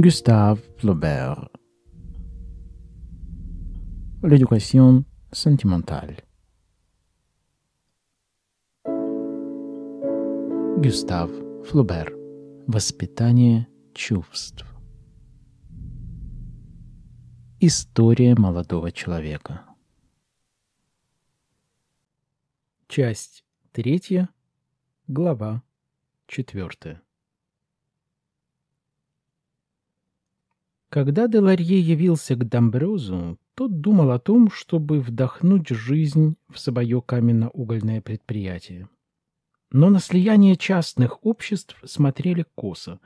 Gustave Flaubert. L'éducation sentimentale. Густав Флубер. Воспитание чувств. История молодого человека. Часть третья, глава четвертая. Когда Деларье явился к Домбрюзу, тот думал о том, чтобы вдохнуть жизнь в свое каменно-угольное предприятие. Но на слияние частных обществ смотрели косо,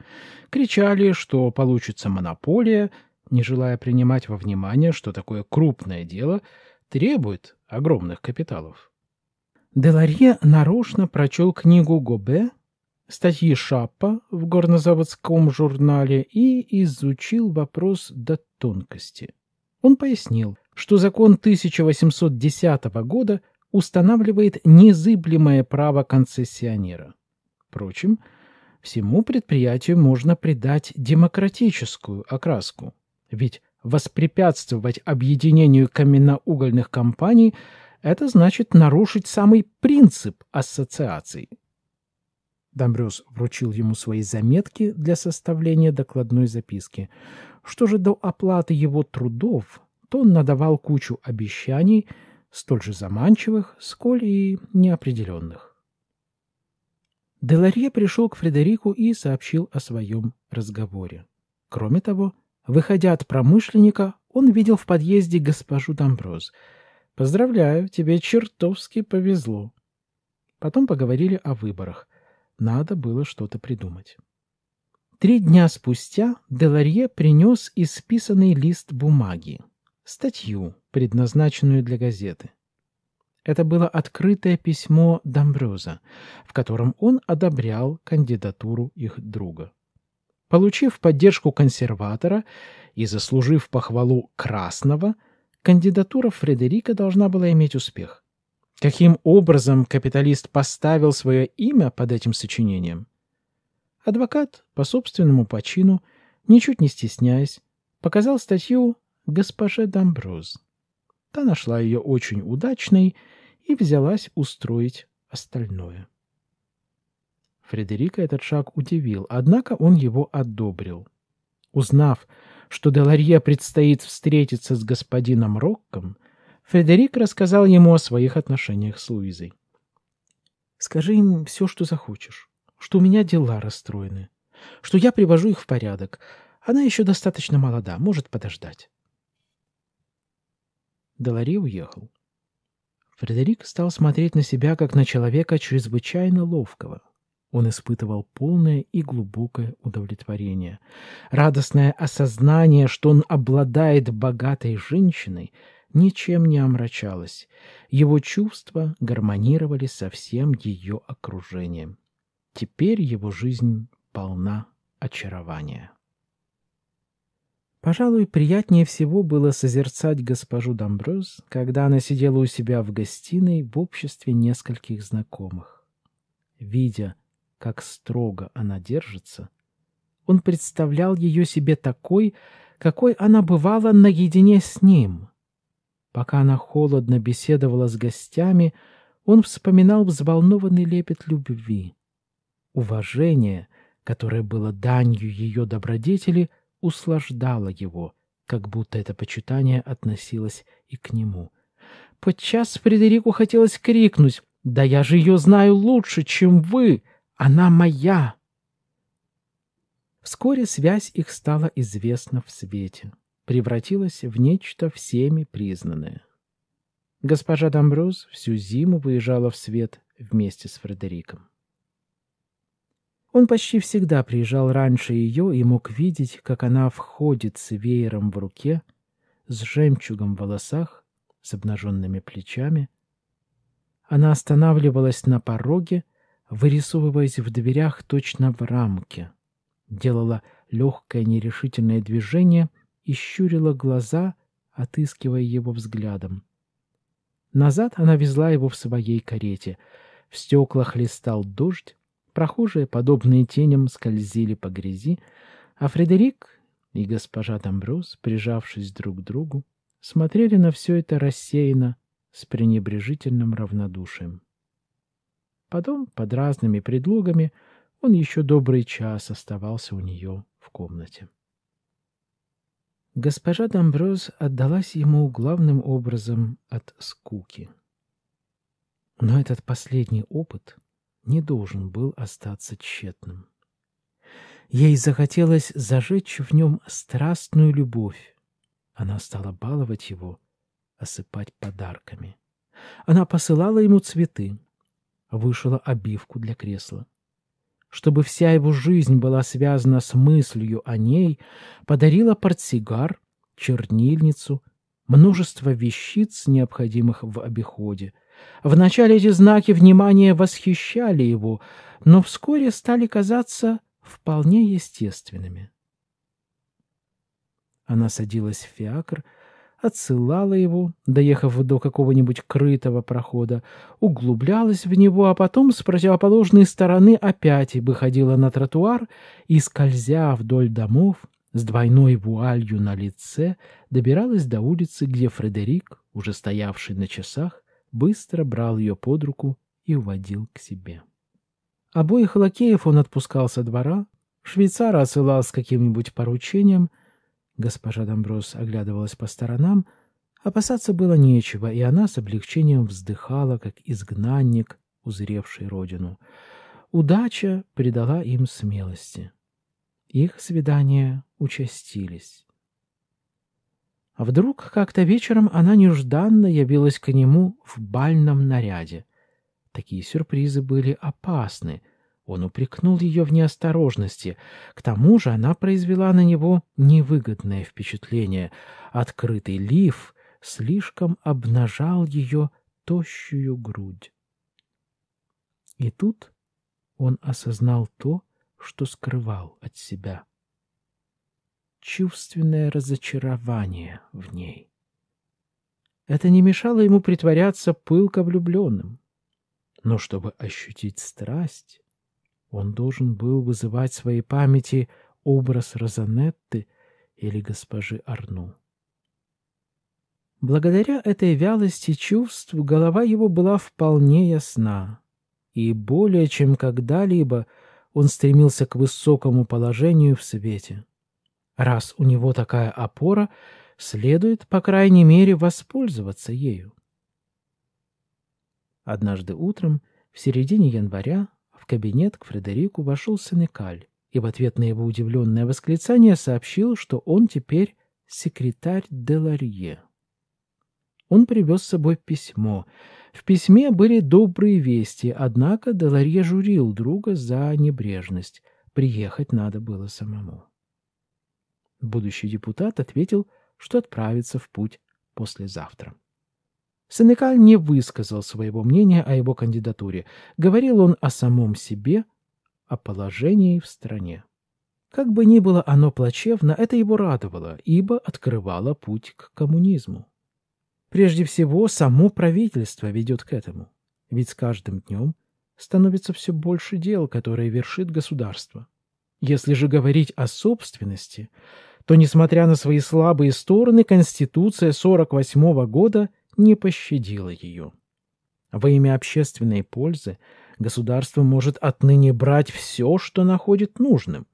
кричали, что получится монополия, не желая принимать во внимание, что такое крупное дело требует огромных капиталов. Деларье нарочно прочел книгу Гобе статьи Шаппа в горнозаводском журнале и изучил вопрос до тонкости. Он пояснил, что закон 1810 года устанавливает незыблемое право концессионера. Впрочем, всему предприятию можно придать демократическую окраску, ведь воспрепятствовать объединению каменноугольных компаний – это значит нарушить самый принцип ассоциаций – Домбрёс вручил ему свои заметки для составления докладной записки. Что же до оплаты его трудов, то он надавал кучу обещаний, столь же заманчивых, сколь и неопределенных. Деларье пришел к Фредерику и сообщил о своем разговоре. Кроме того, выходя от промышленника, он видел в подъезде госпожу Домброз. «Поздравляю, тебе чертовски повезло». Потом поговорили о выборах. Надо было что-то придумать. Три дня спустя Деларье принес исписанный лист бумаги, статью, предназначенную для газеты. Это было открытое письмо Домброза, в котором он одобрял кандидатуру их друга. Получив поддержку консерватора и заслужив похвалу Красного, кандидатура Фредерика должна была иметь успех. Каким образом капиталист поставил свое имя под этим сочинением? Адвокат, по собственному почину, ничуть не стесняясь, показал статью госпоже Домбруз. Та нашла ее очень удачной и взялась устроить остальное. Фредерика этот шаг удивил, однако он его одобрил. Узнав, что Деларье предстоит встретиться с господином Рокком, Фредерик рассказал ему о своих отношениях с Луизой. «Скажи им все, что захочешь, что у меня дела расстроены, что я привожу их в порядок. Она еще достаточно молода, может подождать». Долари уехал. Фредерик стал смотреть на себя, как на человека чрезвычайно ловкого. Он испытывал полное и глубокое удовлетворение, радостное осознание, что он обладает богатой женщиной — ничем не омрачалась. Его чувства гармонировали со всем ее окружением. Теперь его жизнь полна очарования. Пожалуй, приятнее всего было созерцать госпожу Домбрюз, когда она сидела у себя в гостиной в обществе нескольких знакомых. Видя, как строго она держится, он представлял ее себе такой, какой она бывала наедине с ним, Пока она холодно беседовала с гостями, он вспоминал взволнованный лепет любви. Уважение, которое было данью ее добродетели, услаждало его, как будто это почитание относилось и к нему. Подчас Фредерику хотелось крикнуть «Да я же ее знаю лучше, чем вы! Она моя!» Вскоре связь их стала известна в свете превратилась в нечто всеми признанное. Госпожа Домброз всю зиму выезжала в свет вместе с Фредериком. Он почти всегда приезжал раньше ее и мог видеть, как она входит с веером в руке, с жемчугом в волосах, с обнаженными плечами. Она останавливалась на пороге, вырисовываясь в дверях точно в рамке, делала легкое нерешительное движение — и щурила глаза, отыскивая его взглядом. Назад она везла его в своей карете. В стеклах листал дождь, прохожие, подобные теням, скользили по грязи, а Фредерик и госпожа Домбрус, прижавшись друг к другу, смотрели на все это рассеянно, с пренебрежительным равнодушием. Потом, под разными предлогами, он еще добрый час оставался у нее в комнате. Госпожа Домбрёз отдалась ему главным образом от скуки. Но этот последний опыт не должен был остаться тщетным. Ей захотелось зажечь в нем страстную любовь. Она стала баловать его, осыпать подарками. Она посылала ему цветы, вышила обивку для кресла, чтобы вся его жизнь была связана с мыслью о ней, подарила портсигар, чернильницу, множество вещиц, необходимых в обиходе. Вначале эти знаки внимания восхищали его, но вскоре стали казаться вполне естественными. Она садилась в фиакр, отсылала его, доехав до какого-нибудь крытого прохода, углублялась в него, а потом с противоположной стороны опять выходила на тротуар и, скользя вдоль домов, с двойной вуалью на лице, добиралась до улицы, где Фредерик, уже стоявший на часах, быстро брал ее под руку и уводил к себе. Обоих лакеев он отпускал со двора, швейцара отсылал с каким-нибудь поручением — Госпожа Домброс оглядывалась по сторонам. Опасаться было нечего, и она с облегчением вздыхала, как изгнанник, узревший родину. Удача придала им смелости. Их свидания участились. А Вдруг как-то вечером она нежданно явилась к нему в бальном наряде. Такие сюрпризы были опасны — он упрекнул ее в неосторожности. К тому же она произвела на него невыгодное впечатление. Открытый лиф слишком обнажал ее тощую грудь. И тут он осознал то, что скрывал от себя. Чувственное разочарование в ней. Это не мешало ему притворяться пылко влюбленным. Но чтобы ощутить страсть, он должен был вызывать в своей памяти образ Розанетты или госпожи Арну. Благодаря этой вялости чувств голова его была вполне ясна, и более чем когда-либо он стремился к высокому положению в свете. Раз у него такая опора, следует, по крайней мере, воспользоваться ею. Однажды утром, в середине января, кабинет к Фредерику вошел Сенекаль и в ответ на его удивленное восклицание сообщил, что он теперь секретарь Деларье. Он привез с собой письмо. В письме были добрые вести, однако Деларье журил друга за небрежность. Приехать надо было самому. Будущий депутат ответил, что отправится в путь послезавтра. Сенекаль не высказал своего мнения о его кандидатуре. Говорил он о самом себе, о положении в стране. Как бы ни было оно плачевно, это его радовало, ибо открывало путь к коммунизму. Прежде всего, само правительство ведет к этому. Ведь с каждым днем становится все больше дел, которые вершит государство. Если же говорить о собственности, то, несмотря на свои слабые стороны, Конституция 1948 года – не пощадила ее. Во имя общественной пользы государство может отныне брать все, что находит нужным.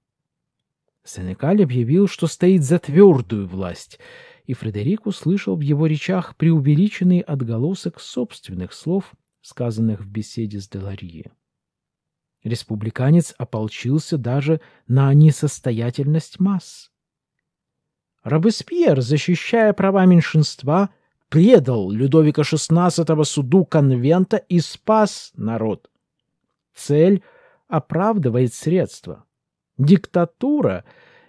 Сенекаль объявил, что стоит за твердую власть, и Фредерик услышал в его речах преувеличенный отголосок собственных слов, сказанных в беседе с Деларье. Республиканец ополчился даже на несостоятельность масс. Робеспьер, защищая права меньшинства, предал Людовика XVI суду конвента и спас народ. Цель оправдывает средства. Диктатура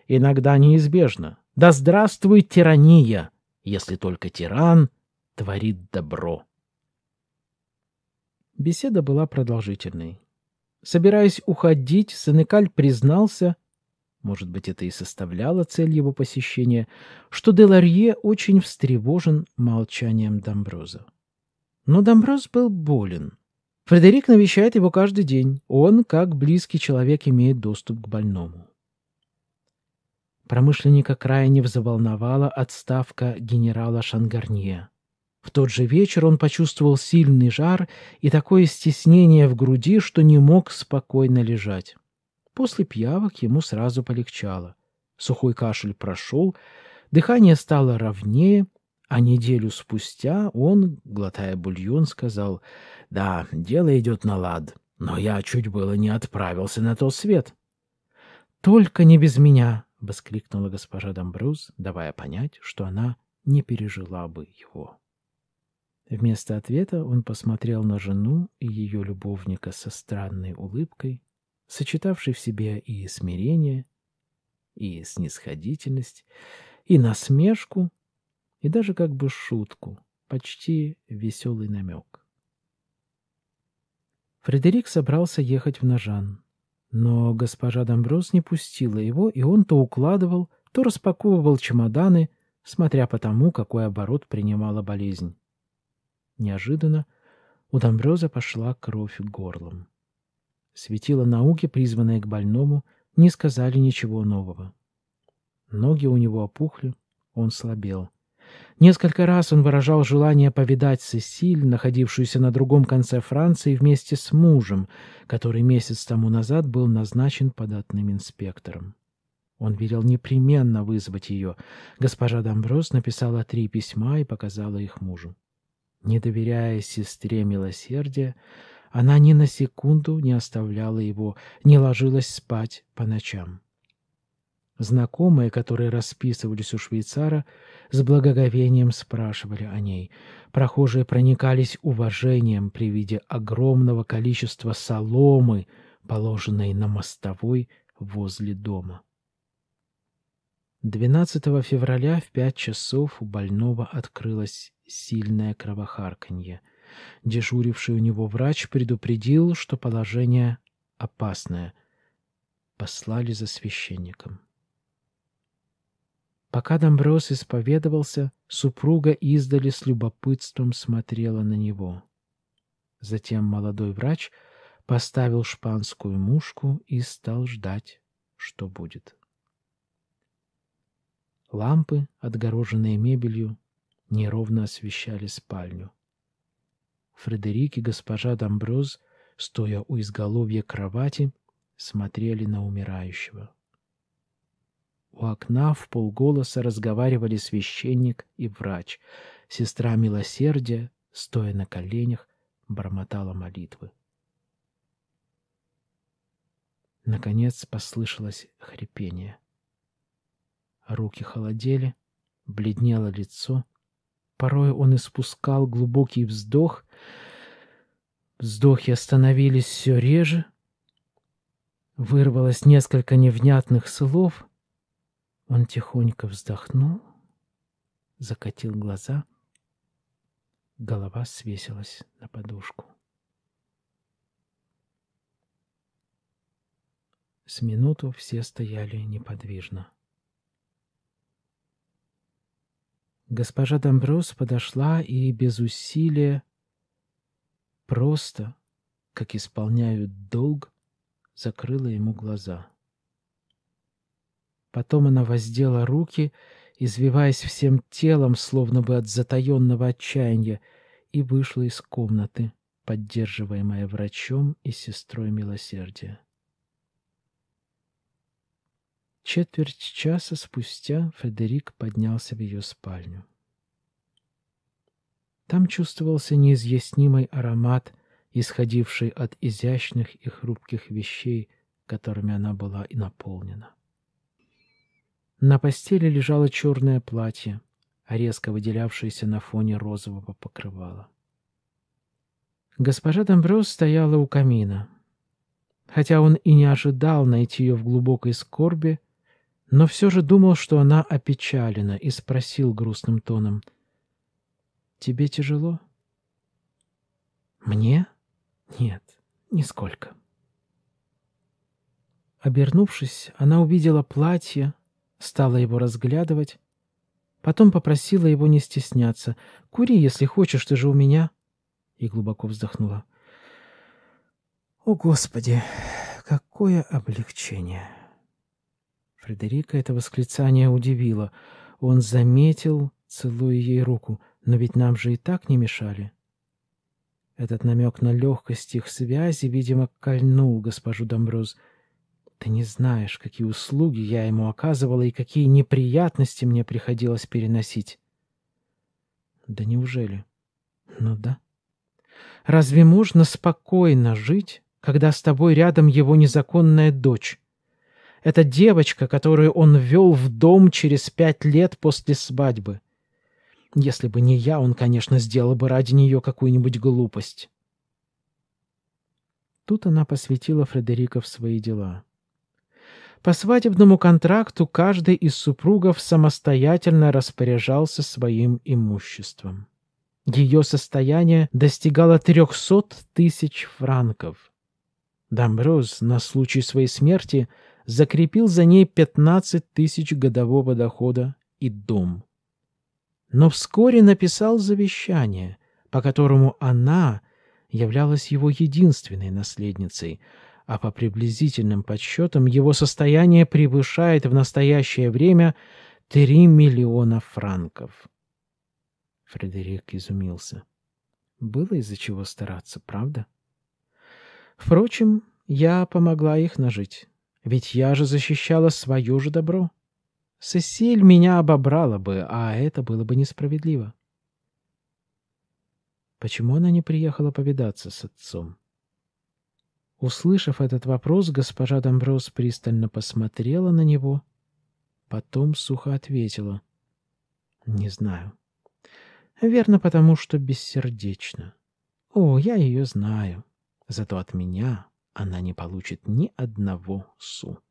иногда неизбежна. Да здравствует тирания, если только тиран творит добро. Беседа была продолжительной. Собираясь уходить, Сенекаль признался, может быть, это и составляло цель его посещения, что Деларье очень встревожен молчанием Домброза. Но Домброз был болен. Фредерик навещает его каждый день. Он, как близкий человек, имеет доступ к больному. Промышленника крайне взволновала отставка генерала Шангарнье. В тот же вечер он почувствовал сильный жар и такое стеснение в груди, что не мог спокойно лежать. После пиявок ему сразу полегчало. Сухой кашель прошел, дыхание стало ровнее, а неделю спустя он, глотая бульон, сказал, «Да, дело идет на лад, но я чуть было не отправился на тот свет». «Только не без меня!» — воскликнула госпожа Домбрус, давая понять, что она не пережила бы его. Вместо ответа он посмотрел на жену и ее любовника со странной улыбкой сочетавший в себе и смирение, и снисходительность, и насмешку, и даже как бы шутку, почти веселый намек. Фредерик собрался ехать в Нажан, но госпожа Домброс не пустила его, и он то укладывал, то распаковывал чемоданы, смотря по тому, какой оборот принимала болезнь. Неожиданно у Домброза пошла кровь горлом. Светила науки, призванные к больному, не сказали ничего нового. Ноги у него опухли, он слабел. Несколько раз он выражал желание повидать Сесиль, находившуюся на другом конце Франции вместе с мужем, который месяц тому назад был назначен податным инспектором. Он велел непременно вызвать ее. Госпожа Домброс написала три письма и показала их мужу. Не доверяя сестре милосердия, она ни на секунду не оставляла его, не ложилась спать по ночам. Знакомые, которые расписывались у швейцара, с благоговением спрашивали о ней. Прохожие проникались уважением при виде огромного количества соломы, положенной на мостовой возле дома. 12 февраля в пять часов у больного открылось сильное кровохарканье. Дежуривший у него врач предупредил, что положение опасное. Послали за священником. Пока Домброс исповедовался, супруга издали с любопытством смотрела на него. Затем молодой врач поставил шпанскую мушку и стал ждать, что будет. Лампы, отгороженные мебелью, неровно освещали спальню. Фредерик и госпожа Дамброз, стоя у изголовья кровати, смотрели на умирающего. У окна в полголоса разговаривали священник и врач. Сестра милосердия, стоя на коленях, бормотала молитвы. Наконец послышалось хрипение. Руки холодели, бледнело лицо — Порой он испускал глубокий вздох. Вздохи остановились все реже. Вырвалось несколько невнятных слов. Он тихонько вздохнул, закатил глаза. Голова свесилась на подушку. С минуту все стояли неподвижно. Госпожа Домброс подошла и без усилия, просто, как исполняют долг, закрыла ему глаза. Потом она воздела руки, извиваясь всем телом, словно бы от затаенного отчаяния, и вышла из комнаты, поддерживаемая врачом и сестрой милосердия. Четверть часа спустя Фредерик поднялся в ее спальню. Там чувствовался неизъяснимый аромат, исходивший от изящных и хрупких вещей, которыми она была и наполнена. На постели лежало черное платье, резко выделявшееся на фоне розового покрывала. Госпожа Домбрёс стояла у камина. Хотя он и не ожидал найти ее в глубокой скорби, но все же думал, что она опечалена, и спросил грустным тоном. «Тебе тяжело?» «Мне? Нет, нисколько». Обернувшись, она увидела платье, стала его разглядывать, потом попросила его не стесняться. «Кури, если хочешь, ты же у меня!» И глубоко вздохнула. «О, Господи, какое облегчение!» Фредерика это восклицание удивило. Он заметил, целуя ей руку, «Но ведь нам же и так не мешали». Этот намек на легкость их связи, видимо, кольнул госпожу Домбруз. «Ты не знаешь, какие услуги я ему оказывала и какие неприятности мне приходилось переносить». «Да неужели?» «Ну да». «Разве можно спокойно жить, когда с тобой рядом его незаконная дочь?» Это девочка, которую он ввел в дом через пять лет после свадьбы. Если бы не я, он, конечно, сделал бы ради нее какую-нибудь глупость. Тут она посвятила Фредерика в свои дела. По свадебному контракту каждый из супругов самостоятельно распоряжался своим имуществом. Ее состояние достигало 300 тысяч франков. Дамброз на случай своей смерти – закрепил за ней 15 тысяч годового дохода и дом. Но вскоре написал завещание, по которому она являлась его единственной наследницей, а по приблизительным подсчетам его состояние превышает в настоящее время 3 миллиона франков. Фредерик изумился. Было из-за чего стараться, правда? Впрочем, я помогла их нажить. Ведь я же защищала свое же добро. Сесиль меня обобрала бы, а это было бы несправедливо. Почему она не приехала повидаться с отцом? Услышав этот вопрос, госпожа Домброс пристально посмотрела на него, потом сухо ответила. «Не знаю. Верно, потому что бессердечно. О, я ее знаю. Зато от меня она не получит ни одного су.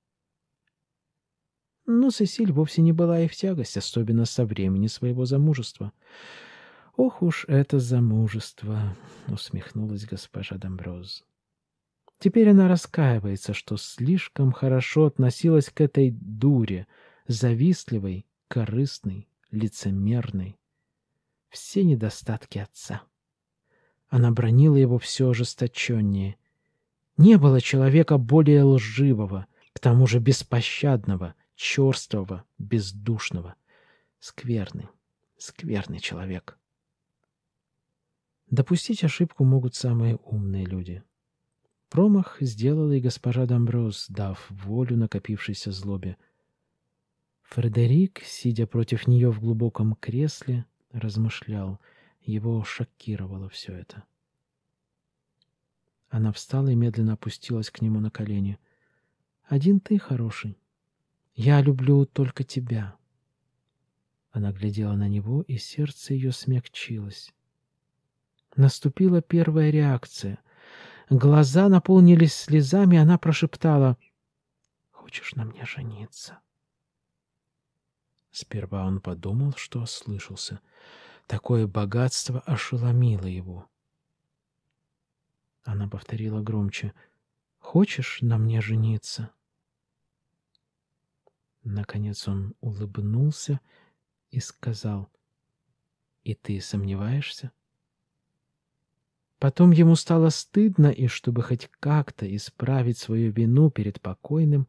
Но Сесиль вовсе не была и в тягость, особенно со времени своего замужества. «Ох уж это замужество!» — усмехнулась госпожа Домброз. Теперь она раскаивается, что слишком хорошо относилась к этой дуре, завистливой, корыстной, лицемерной. Все недостатки отца. Она бронила его все ожесточеннее — не было человека более лживого, к тому же беспощадного, черствого, бездушного. Скверный, скверный человек. Допустить ошибку могут самые умные люди. Промах сделала и госпожа Домброуз, дав волю накопившейся злобе. Фредерик, сидя против нее в глубоком кресле, размышлял. Его шокировало все это. Она встала и медленно опустилась к нему на колени. «Один ты хороший. Я люблю только тебя». Она глядела на него, и сердце ее смягчилось. Наступила первая реакция. Глаза наполнились слезами, она прошептала «Хочешь на мне жениться?» Сперва он подумал, что ослышался. Такое богатство ошеломило его. Она повторила громче. «Хочешь на мне жениться?» Наконец он улыбнулся и сказал. «И ты сомневаешься?» Потом ему стало стыдно, и чтобы хоть как-то исправить свою вину перед покойным,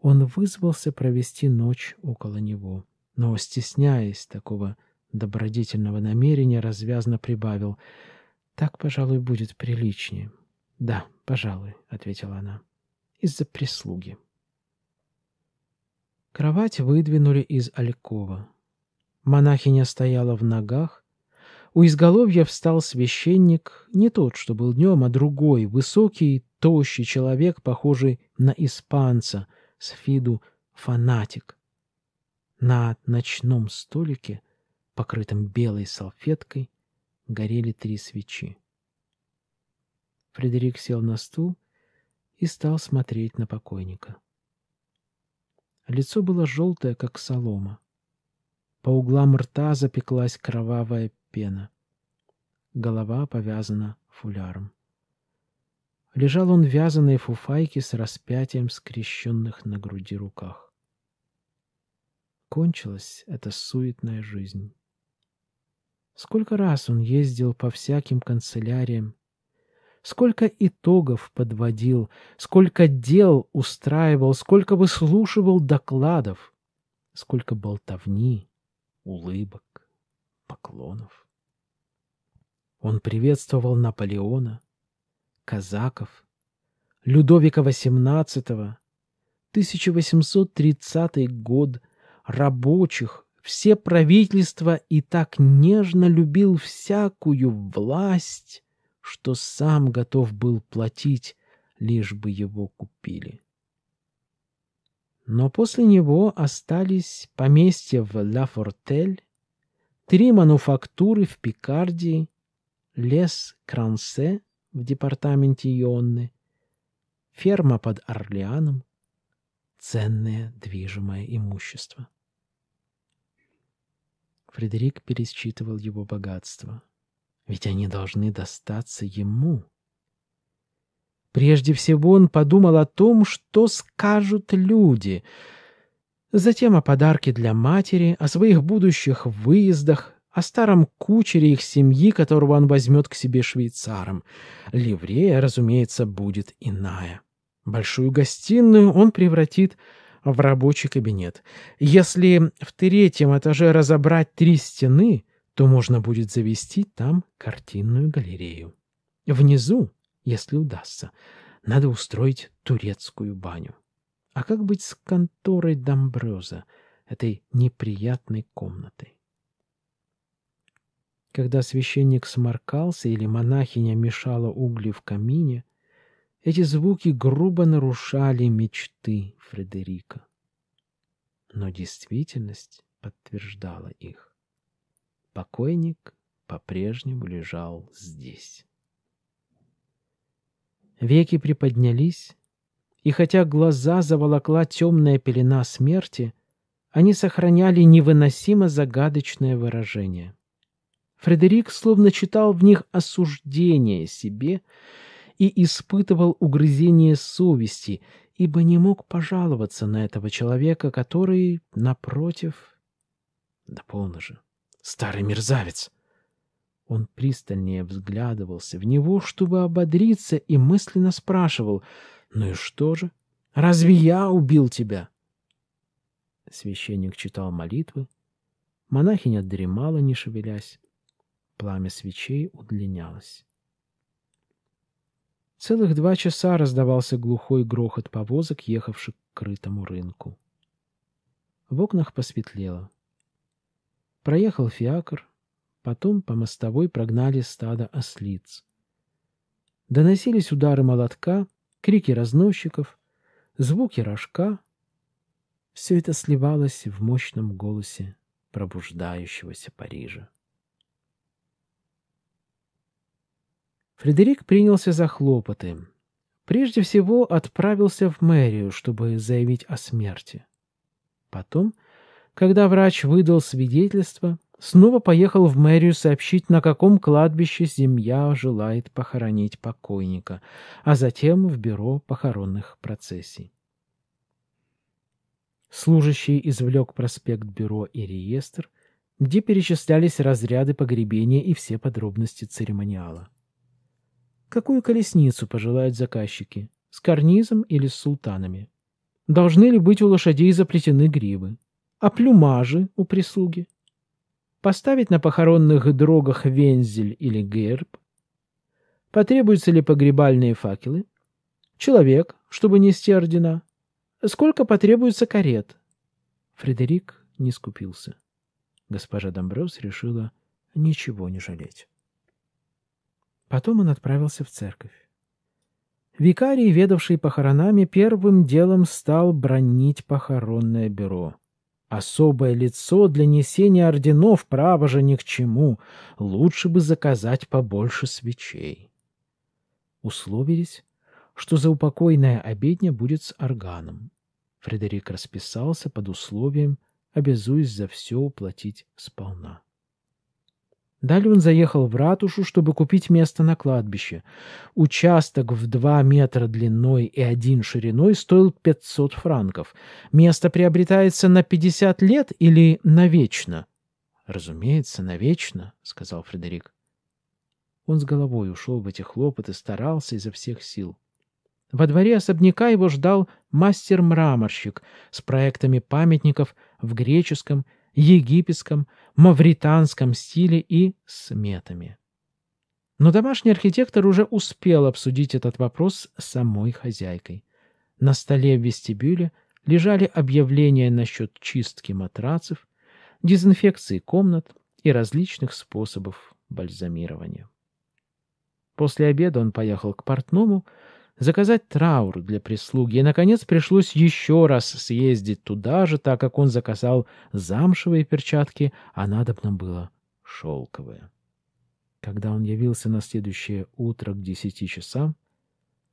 он вызвался провести ночь около него. Но, стесняясь такого добродетельного намерения, развязно прибавил — так, пожалуй, будет приличнее. Да, пожалуй, ответила она. Из-за прислуги. Кровать выдвинули из алькова. Монахиня стояла в ногах. У изголовья встал священник, не тот, что был днем, а другой, высокий, тощий человек, похожий на испанца, с виду фанатик. На ночном столике, покрытом белой салфеткой, горели три свечи. Фредерик сел на стул и стал смотреть на покойника. Лицо было желтое, как солома. По углам рта запеклась кровавая пена. Голова повязана фуляром. Лежал он в вязаной фуфайке с распятием скрещенных на груди руках. Кончилась эта суетная жизнь. Сколько раз он ездил по всяким канцеляриям, сколько итогов подводил, сколько дел устраивал, сколько выслушивал докладов, сколько болтовни, улыбок, поклонов. Он приветствовал Наполеона, казаков, Людовика XVIII, 1830 год, рабочих, все правительства и так нежно любил всякую власть, что сам готов был платить, лишь бы его купили. Но после него остались поместья в Ла Фортель, три мануфактуры в Пикардии, лес Крансе в департаменте Ионны, ферма под Орлеаном, ценное движимое имущество. Фредерик пересчитывал его богатство. Ведь они должны достаться ему. Прежде всего он подумал о том, что скажут люди. Затем о подарке для матери, о своих будущих выездах, о старом кучере их семьи, которого он возьмет к себе швейцаром. Ливрея, разумеется, будет иная. Большую гостиную он превратит в рабочий кабинет. Если в третьем этаже разобрать три стены, то можно будет завести там картинную галерею. Внизу, если удастся, надо устроить турецкую баню. А как быть с конторой Домбрёза, этой неприятной комнатой? Когда священник сморкался или монахиня мешала угли в камине, эти звуки грубо нарушали мечты Фредерика. Но действительность подтверждала их. Покойник по-прежнему лежал здесь. Веки приподнялись, и хотя глаза заволокла темная пелена смерти, они сохраняли невыносимо загадочное выражение. Фредерик словно читал в них осуждение себе и испытывал угрызение совести, ибо не мог пожаловаться на этого человека, который, напротив... Да полно же, старый мерзавец! Он пристальнее взглядывался в него, чтобы ободриться, и мысленно спрашивал, «Ну и что же? Разве я убил тебя?» Священник читал молитвы. Монахиня дремала, не шевелясь. Пламя свечей удлинялось. Целых два часа раздавался глухой грохот повозок, ехавших к крытому рынку. В окнах посветлело. Проехал фиакр, потом по мостовой прогнали стадо ослиц. Доносились удары молотка, крики разносчиков, звуки рожка. Все это сливалось в мощном голосе пробуждающегося Парижа. Фредерик принялся за хлопоты. Прежде всего отправился в мэрию, чтобы заявить о смерти. Потом, когда врач выдал свидетельство, снова поехал в мэрию сообщить, на каком кладбище земля желает похоронить покойника, а затем в бюро похоронных процессий. Служащий извлек проспект бюро и реестр, где перечислялись разряды погребения и все подробности церемониала. Какую колесницу пожелают заказчики? С карнизом или с султанами? Должны ли быть у лошадей заплетены гривы? А плюмажи у прислуги? Поставить на похоронных дрогах вензель или герб? Потребуются ли погребальные факелы? Человек, чтобы нести ордена? Сколько потребуется карет? Фредерик не скупился. Госпожа Домбрёс решила ничего не жалеть. Потом он отправился в церковь. Викарий, ведавший похоронами, первым делом стал бронить похоронное бюро. Особое лицо для несения орденов, право же ни к чему. Лучше бы заказать побольше свечей. Условились, что за заупокойная обедня будет с органом. Фредерик расписался под условием, обязуясь за все уплатить сполна. Далее он заехал в ратушу, чтобы купить место на кладбище. Участок в 2 метра длиной и 1 шириной стоил 500 франков. Место приобретается на 50 лет или навечно? «Разумеется, навечно», — сказал Фредерик. Он с головой ушел в эти хлопоты, старался изо всех сил. Во дворе особняка его ждал мастер-мраморщик с проектами памятников в греческом египетском, мавританском стиле и сметами. Но домашний архитектор уже успел обсудить этот вопрос с самой хозяйкой. На столе в вестибюле лежали объявления насчет чистки матрацев, дезинфекции комнат и различных способов бальзамирования. После обеда он поехал к портному, заказать траур для прислуги, и, наконец, пришлось еще раз съездить туда же, так как он заказал замшевые перчатки, а надобно было шелковые. Когда он явился на следующее утро к десяти часам,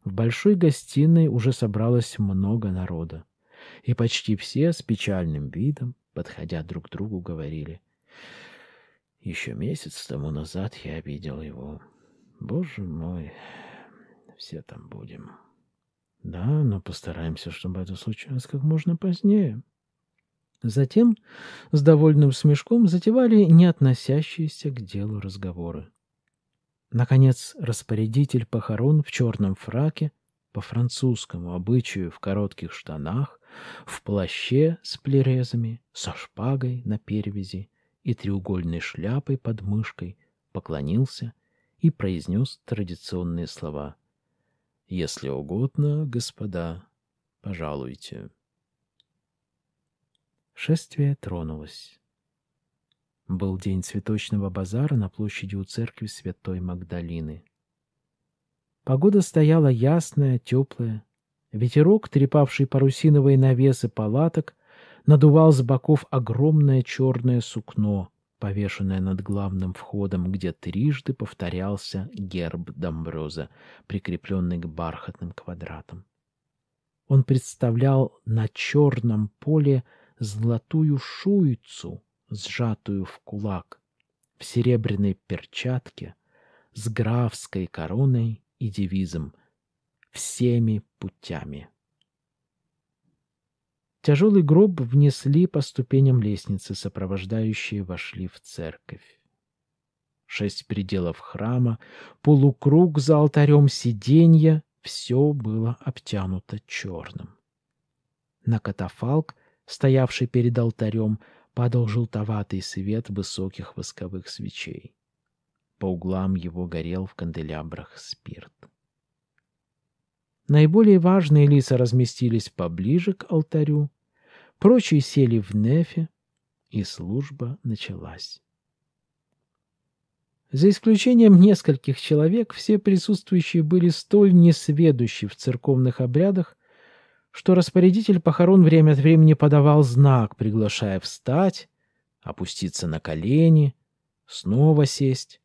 в большой гостиной уже собралось много народа, и почти все с печальным видом, подходя друг к другу, говорили «Еще месяц тому назад я обидел его. Боже мой!» все там будем. Да, но постараемся, чтобы это случилось как можно позднее. Затем с довольным смешком затевали не относящиеся к делу разговоры. Наконец, распорядитель похорон в черном фраке, по французскому обычаю в коротких штанах, в плаще с плерезами, со шпагой на перевязи и треугольной шляпой под мышкой, поклонился и произнес традиционные слова — если угодно, господа, пожалуйте. Шествие тронулось. Был день цветочного базара на площади у церкви Святой Магдалины. Погода стояла ясная, теплая. Ветерок, трепавший парусиновые навесы палаток, надувал с боков огромное черное сукно, повешенная над главным входом, где трижды повторялся герб Домброза, прикрепленный к бархатным квадратам. Он представлял на черном поле золотую шуйцу, сжатую в кулак, в серебряной перчатке, с графской короной и девизом «Всеми путями». Тяжелый гроб внесли по ступеням лестницы, сопровождающие вошли в церковь. Шесть пределов храма, полукруг за алтарем сиденья — все было обтянуто черным. На катафалк, стоявший перед алтарем, падал желтоватый свет высоких восковых свечей. По углам его горел в канделябрах спирт. Наиболее важные лица разместились поближе к алтарю, Прочие сели в нефе, и служба началась. За исключением нескольких человек, все присутствующие были столь несведущи в церковных обрядах, что распорядитель похорон время от времени подавал знак, приглашая встать, опуститься на колени, снова сесть.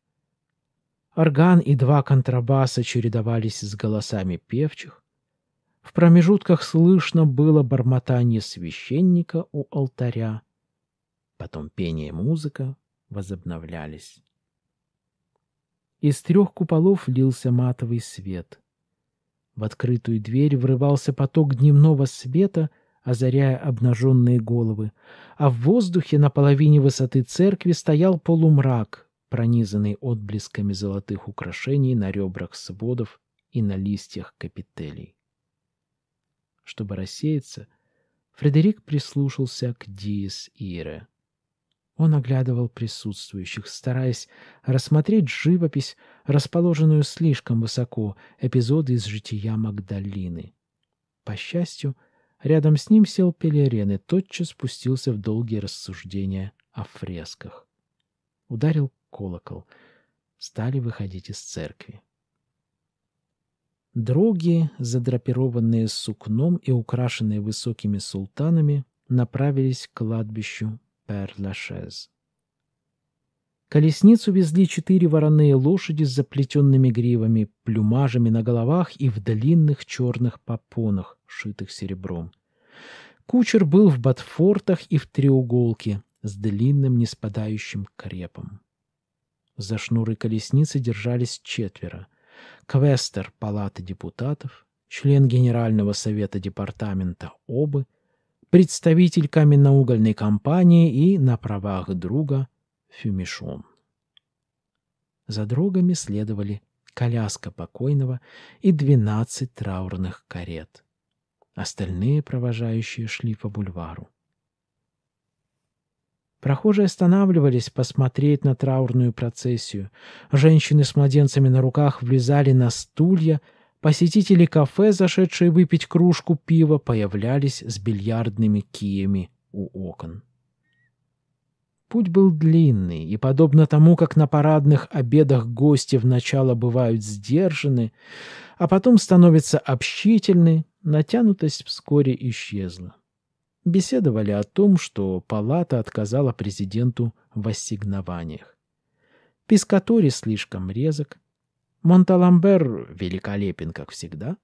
Орган и два контрабаса чередовались с голосами певчих, в промежутках слышно было бормотание священника у алтаря. Потом пение и музыка возобновлялись. Из трех куполов лился матовый свет. В открытую дверь врывался поток дневного света, озаряя обнаженные головы, а в воздухе на половине высоты церкви стоял полумрак, пронизанный отблесками золотых украшений на ребрах сводов и на листьях капителей. Чтобы рассеяться, Фредерик прислушался к Диес Ире. Он оглядывал присутствующих, стараясь рассмотреть живопись, расположенную слишком высоко, эпизоды из жития Магдалины. По счастью, рядом с ним сел Пелерен и тотчас спустился в долгие рассуждения о фресках. Ударил колокол. Стали выходить из церкви. Други, задрапированные сукном и украшенные высокими султанами, направились к кладбищу Пер-Лашез. Колесницу везли четыре вороные лошади с заплетенными гривами, плюмажами на головах и в длинных черных попонах, шитых серебром. Кучер был в ботфортах и в треуголке с длинным неспадающим крепом. За шнуры колесницы держались четверо — квестер Палаты депутатов, член Генерального совета департамента ОБЫ, представитель каменноугольной компании и на правах друга Фюмишон. За другами следовали коляска покойного и двенадцать траурных карет. Остальные провожающие шли по бульвару. Прохожие останавливались посмотреть на траурную процессию. Женщины с младенцами на руках влезали на стулья. Посетители кафе, зашедшие выпить кружку пива, появлялись с бильярдными киями у окон. Путь был длинный, и, подобно тому, как на парадных обедах гости вначале бывают сдержаны, а потом становятся общительны, натянутость вскоре исчезла беседовали о том, что палата отказала президенту в ассигнованиях. Пискатори слишком резок, Монталамбер великолепен, как всегда.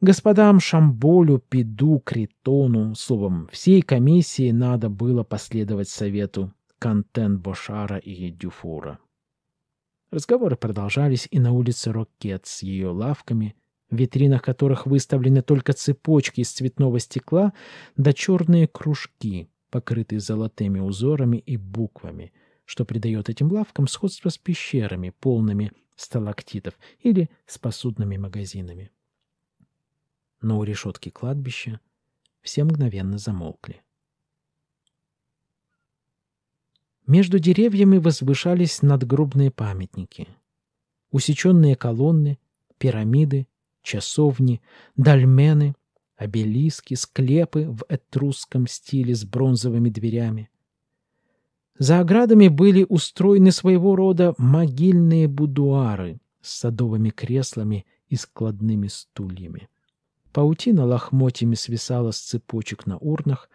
Господам Шамболю, Пиду, Критону, словом, всей комиссии надо было последовать совету Кантен Бошара и Дюфура. Разговоры продолжались и на улице Роккет с ее лавками, в витринах которых выставлены только цепочки из цветного стекла да черные кружки, покрытые золотыми узорами и буквами, что придает этим лавкам сходство с пещерами, полными сталактитов или с посудными магазинами. Но у решетки кладбища все мгновенно замолкли. Между деревьями возвышались надгробные памятники, усеченные колонны, пирамиды часовни, дольмены, обелиски, склепы в этрусском стиле с бронзовыми дверями. За оградами были устроены своего рода могильные будуары с садовыми креслами и складными стульями. Паутина лохмотьями свисала с цепочек на урнах,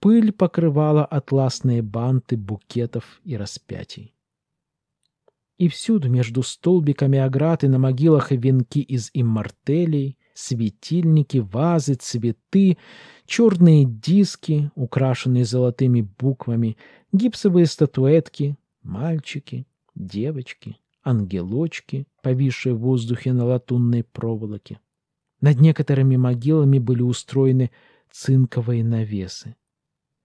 пыль покрывала атласные банты букетов и распятий. И всюду между столбиками ограды на могилах венки из иммортелей, светильники, вазы, цветы, черные диски, украшенные золотыми буквами, гипсовые статуэтки, мальчики, девочки, ангелочки, повисшие в воздухе на латунной проволоке. Над некоторыми могилами были устроены цинковые навесы.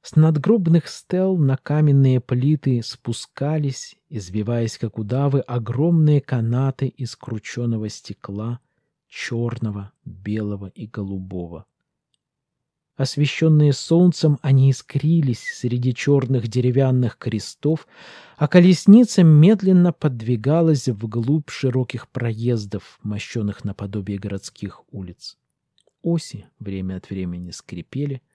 С надгробных стел на каменные плиты спускались, извиваясь как удавы, огромные канаты из крученного стекла, черного, белого и голубого. Освещенные солнцем, они искрились среди черных деревянных крестов, а колесница медленно подвигалась вглубь широких проездов, мощенных наподобие городских улиц. Оси время от времени скрипели —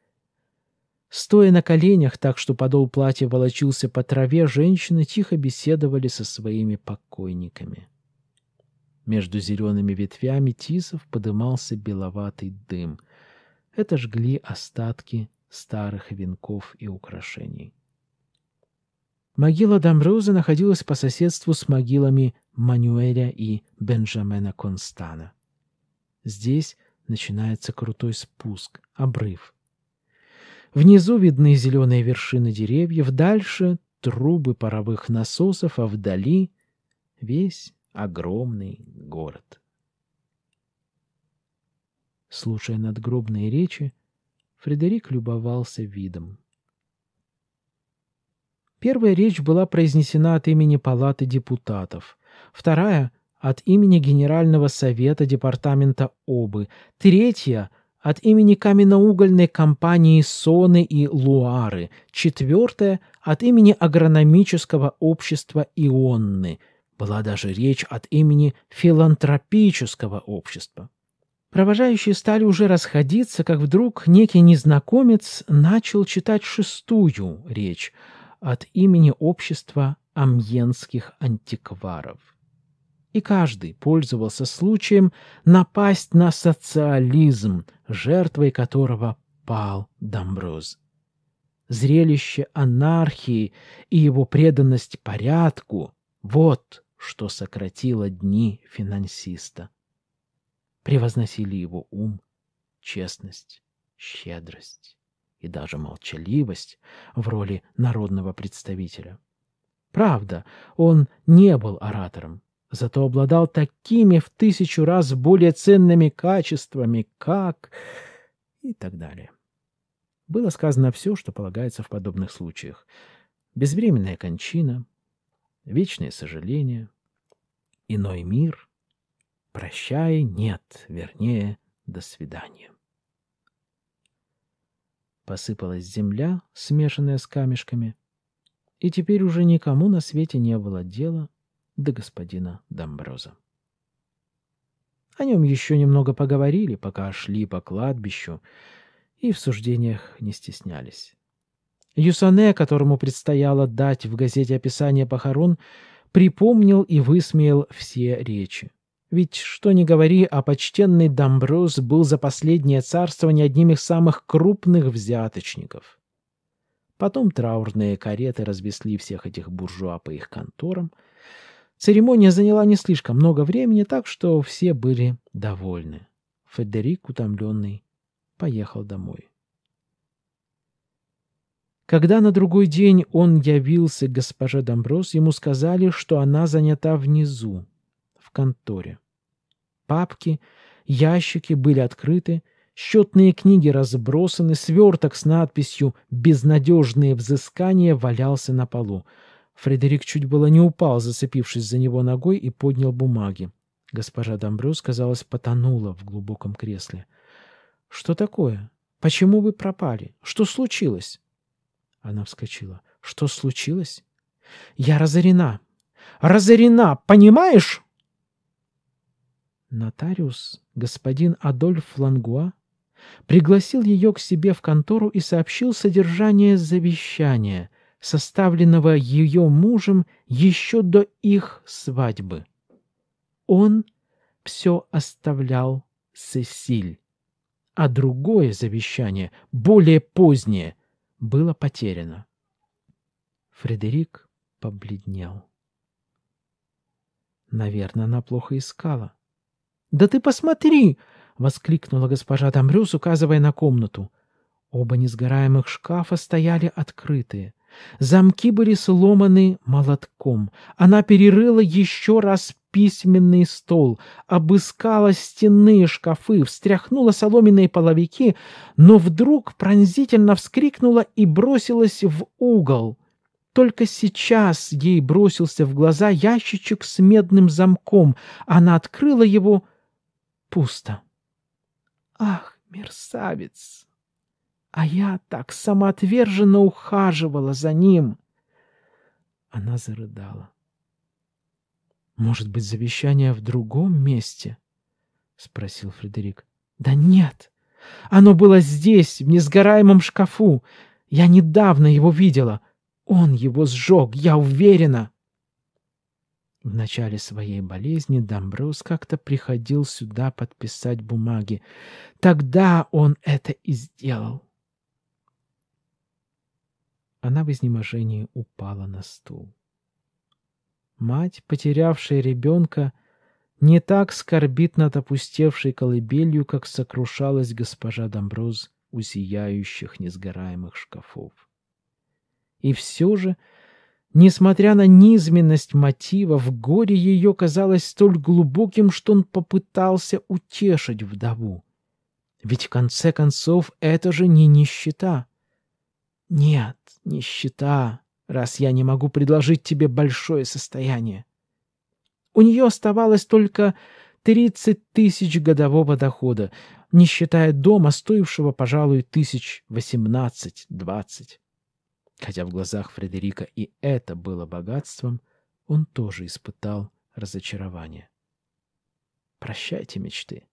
Стоя на коленях так, что подол платья волочился по траве, женщины тихо беседовали со своими покойниками. Между зелеными ветвями тисов подымался беловатый дым. Это жгли остатки старых венков и украшений. Могила Дамруза находилась по соседству с могилами Мануэля и Бенджамена Констана. Здесь начинается крутой спуск, обрыв — Внизу видны зеленые вершины деревьев, дальше — трубы паровых насосов, а вдали — весь огромный город. Слушая надгробные речи, Фредерик любовался видом. Первая речь была произнесена от имени Палаты депутатов, вторая — от имени Генерального совета Департамента Обы, третья от имени каменноугольной компании Соны и Луары, четвертая от имени агрономического общества Ионны, была даже речь от имени филантропического общества. Провожающие стали уже расходиться, как вдруг некий незнакомец начал читать шестую речь от имени общества амьенских антикваров и каждый пользовался случаем напасть на социализм, жертвой которого пал Домбруз. Зрелище анархии и его преданность порядку — вот что сократило дни финансиста. Превозносили его ум, честность, щедрость и даже молчаливость в роли народного представителя. Правда, он не был оратором, зато обладал такими в тысячу раз более ценными качествами, как... и так далее. Было сказано все, что полагается в подобных случаях. Безвременная кончина, вечное сожаление, иной мир, прощай, нет, вернее, до свидания. Посыпалась земля, смешанная с камешками, и теперь уже никому на свете не было дела до господина Домброза. О нем еще немного поговорили, пока шли по кладбищу, и в суждениях не стеснялись. Юсане, которому предстояло дать в газете описание похорон, припомнил и высмеял все речи. Ведь, что ни говори, а почтенный Домброз был за последнее царствование одним из самых крупных взяточников. Потом траурные кареты развесли всех этих буржуа по их конторам — Церемония заняла не слишком много времени, так что все были довольны. Федерик, утомленный, поехал домой. Когда на другой день он явился к госпоже Домброс, ему сказали, что она занята внизу, в конторе. Папки, ящики были открыты, счетные книги разбросаны, сверток с надписью «Безнадежные взыскания» валялся на полу. Фредерик чуть было не упал, зацепившись за него ногой, и поднял бумаги. Госпожа Домбрюс, казалось, потонула в глубоком кресле. «Что такое? Почему вы пропали? Что случилось?» Она вскочила. «Что случилось?» «Я разорена! Разорена! Понимаешь?» Нотариус, господин Адольф Лангуа, пригласил ее к себе в контору и сообщил содержание завещания — составленного ее мужем еще до их свадьбы. Он все оставлял Сесиль, а другое завещание, более позднее, было потеряно. Фредерик побледнел. Наверное, она плохо искала. «Да ты посмотри!» — воскликнула госпожа Тамрюс, указывая на комнату. Оба несгораемых шкафа стояли открытые. Замки были сломаны молотком. Она перерыла еще раз письменный стол, обыскала стены и шкафы, встряхнула соломенные половики, но вдруг пронзительно вскрикнула и бросилась в угол. Только сейчас ей бросился в глаза ящичек с медным замком. Она открыла его пусто. «Ах, мерсавец!» А я так самоотверженно ухаживала за ним. Она зарыдала. Может быть, завещание в другом месте? Спросил Фредерик. Да нет, оно было здесь, в несгораемом шкафу. Я недавно его видела. Он его сжег, я уверена. В начале своей болезни Домброс как-то приходил сюда подписать бумаги. Тогда он это и сделал. Она в изнеможении упала на стул. Мать, потерявшая ребенка, не так скорбит над опустевшей колыбелью, как сокрушалась госпожа Домброз у сияющих несгораемых шкафов. И все же, несмотря на низменность мотива, в горе ее казалось столь глубоким, что он попытался утешить вдову. Ведь в конце концов это же не нищета — нет, нищета, раз я не могу предложить тебе большое состояние. У нее оставалось только 30 тысяч годового дохода, не считая дома, стоившего, пожалуй, тысяч восемнадцать-двадцать. Хотя в глазах Фредерика и это было богатством, он тоже испытал разочарование. Прощайте мечты.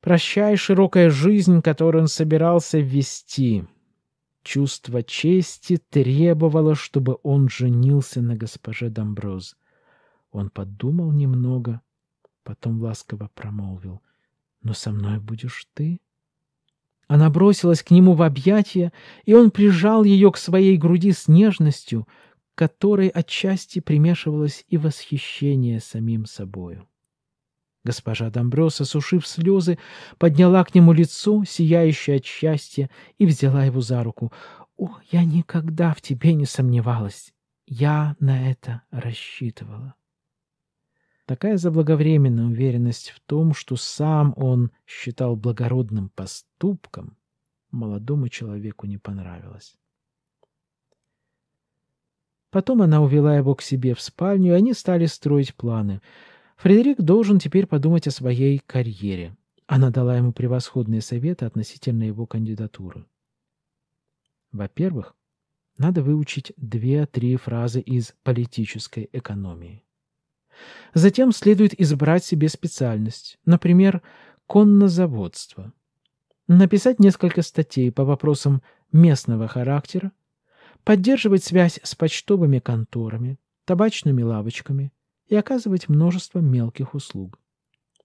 Прощай широкая жизнь, которую он собирался вести. Чувство чести требовало, чтобы он женился на госпоже Домброз. Он подумал немного, потом ласково промолвил. «Но со мной будешь ты?» Она бросилась к нему в объятия, и он прижал ее к своей груди с нежностью, которой отчасти примешивалось и восхищение самим собою. Госпожа Домброс, сушив слезы, подняла к нему лицо, сияющее от счастья, и взяла его за руку. «О, я никогда в тебе не сомневалась. Я на это рассчитывала». Такая заблаговременная уверенность в том, что сам он считал благородным поступком, молодому человеку не понравилась. Потом она увела его к себе в спальню, и они стали строить планы — Фредерик должен теперь подумать о своей карьере. Она дала ему превосходные советы относительно его кандидатуры. Во-первых, надо выучить две-три фразы из политической экономии. Затем следует избрать себе специальность, например, коннозаводство. Написать несколько статей по вопросам местного характера, поддерживать связь с почтовыми конторами, табачными лавочками, и оказывать множество мелких услуг.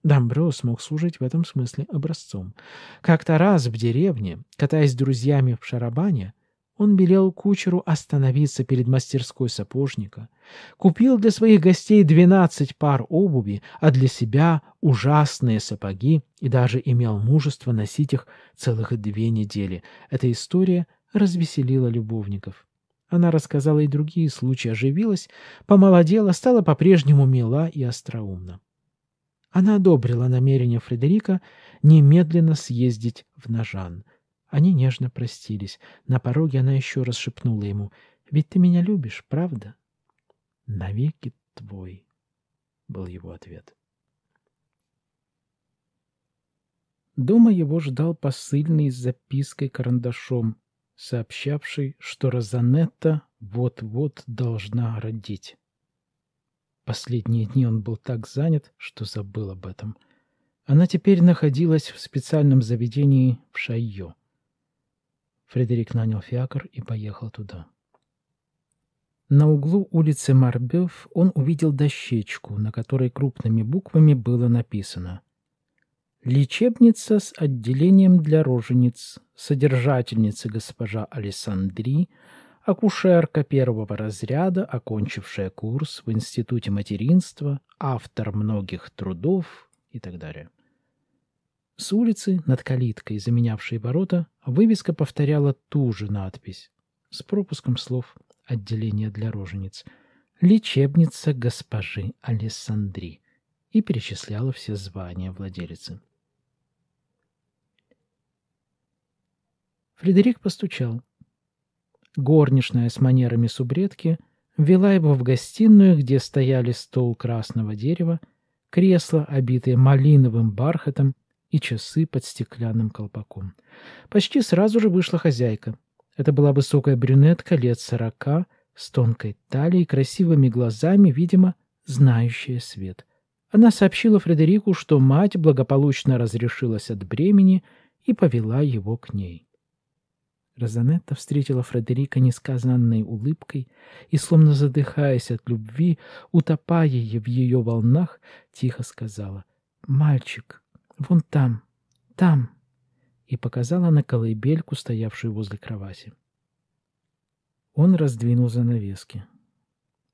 Домбро мог служить в этом смысле образцом. Как-то раз в деревне, катаясь с друзьями в шарабане, он велел кучеру остановиться перед мастерской сапожника, купил для своих гостей 12 пар обуви, а для себя ужасные сапоги и даже имел мужество носить их целых две недели. Эта история развеселила любовников. Она рассказала и другие случаи, оживилась, помолодела, стала по-прежнему мила и остроумна. Она одобрила намерение Фредерика немедленно съездить в Нажан. Они нежно простились. На пороге она еще раз шепнула ему, «Ведь ты меня любишь, правда?» «Навеки твой», — был его ответ. Дома его ждал посыльный с запиской карандашом сообщавший, что Розанетта вот-вот должна родить. Последние дни он был так занят, что забыл об этом. Она теперь находилась в специальном заведении в Шайо. Фредерик нанял фиакр и поехал туда. На углу улицы Марбёв он увидел дощечку, на которой крупными буквами было написано «Лечебница с отделением для рожениц содержательница госпожа Алессандри, акушерка первого разряда, окончившая курс в Институте материнства, автор многих трудов и так далее. С улицы, над калиткой, заменявшей ворота, вывеска повторяла ту же надпись с пропуском слов «Отделение для рожениц» «Лечебница госпожи Алессандри» и перечисляла все звания владелицы. Фредерик постучал. Горничная с манерами субредки вела его в гостиную, где стояли стол красного дерева, кресло, обитое малиновым бархатом, и часы под стеклянным колпаком. Почти сразу же вышла хозяйка. Это была высокая брюнетка лет сорока, с тонкой талией, красивыми глазами, видимо, знающая свет. Она сообщила Фредерику, что мать благополучно разрешилась от бремени и повела его к ней. Розанетта встретила Фредерика несказанной улыбкой и, словно задыхаясь от любви, утопая ее в ее волнах, тихо сказала «Мальчик, вон там, там!» и показала на колыбельку, стоявшую возле кровати. Он раздвинул занавески.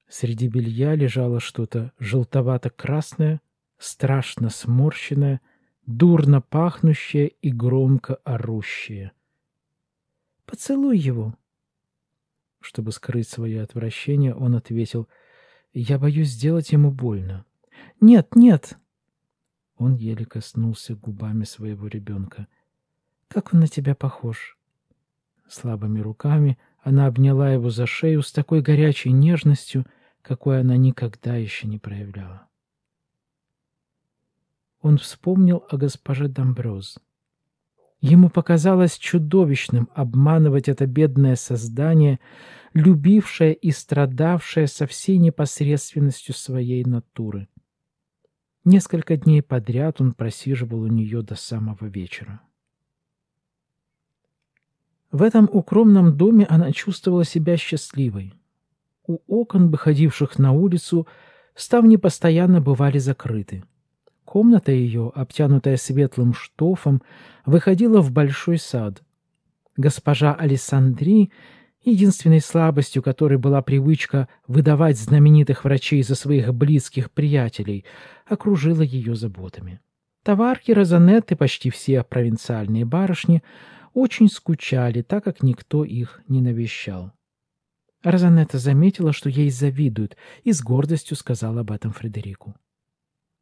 Среди белья лежало что-то желтовато-красное, страшно сморщенное, дурно пахнущее и громко орущее — Поцелуй его. Чтобы скрыть свое отвращение, он ответил, «Я боюсь сделать ему больно». «Нет, нет!» Он еле коснулся губами своего ребенка. «Как он на тебя похож!» Слабыми руками она обняла его за шею с такой горячей нежностью, какой она никогда еще не проявляла. Он вспомнил о госпоже Домброз. Ему показалось чудовищным обманывать это бедное создание, любившее и страдавшее со всей непосредственностью своей натуры. Несколько дней подряд он просиживал у нее до самого вечера. В этом укромном доме она чувствовала себя счастливой. У окон, выходивших на улицу, ставни постоянно бывали закрыты. Комната ее, обтянутая светлым штофом, выходила в большой сад. Госпожа Алессандри, единственной слабостью которой была привычка выдавать знаменитых врачей за своих близких приятелей, окружила ее заботами. Товарки Розанетты, почти все провинциальные барышни, очень скучали, так как никто их не навещал. Розанетта заметила, что ей завидуют, и с гордостью сказала об этом Фредерику.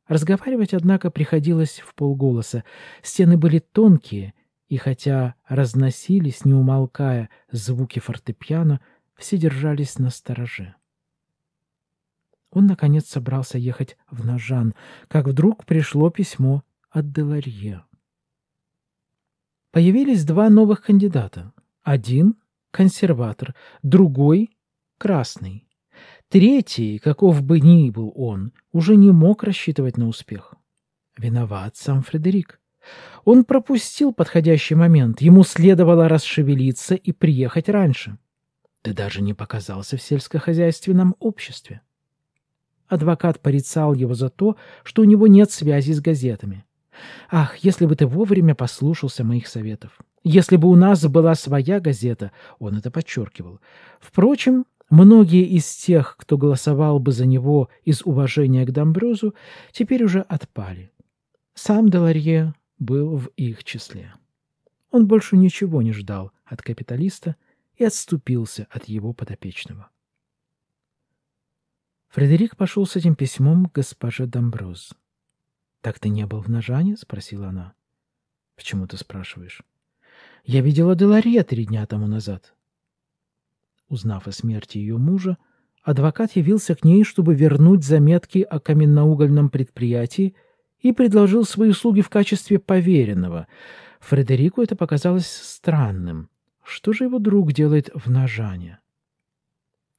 Разговаривать, однако, приходилось в полголоса. Стены были тонкие, и хотя разносились, не умолкая, звуки фортепиано, все держались на стороже. Он, наконец, собрался ехать в Ножан, как вдруг пришло письмо от Деларье. Появились два новых кандидата. Один — консерватор, другой — красный. Третий, каков бы ни был он, уже не мог рассчитывать на успех. Виноват сам Фредерик. Он пропустил подходящий момент, ему следовало расшевелиться и приехать раньше. Ты даже не показался в сельскохозяйственном обществе. Адвокат порицал его за то, что у него нет связи с газетами. «Ах, если бы ты вовремя послушался моих советов! Если бы у нас была своя газета!» — он это подчеркивал. «Впрочем, Многие из тех, кто голосовал бы за него из уважения к Домбрюзу, теперь уже отпали. Сам Деларье был в их числе. Он больше ничего не ждал от капиталиста и отступился от его подопечного. Фредерик пошел с этим письмом к госпоже Домбруз. «Так ты не был в Нажане?» — спросила она. «Почему ты спрашиваешь?» «Я видела Деларье три дня тому назад. Узнав о смерти ее мужа, адвокат явился к ней, чтобы вернуть заметки о каменноугольном предприятии и предложил свои услуги в качестве поверенного. Фредерику это показалось странным. Что же его друг делает в Нажане?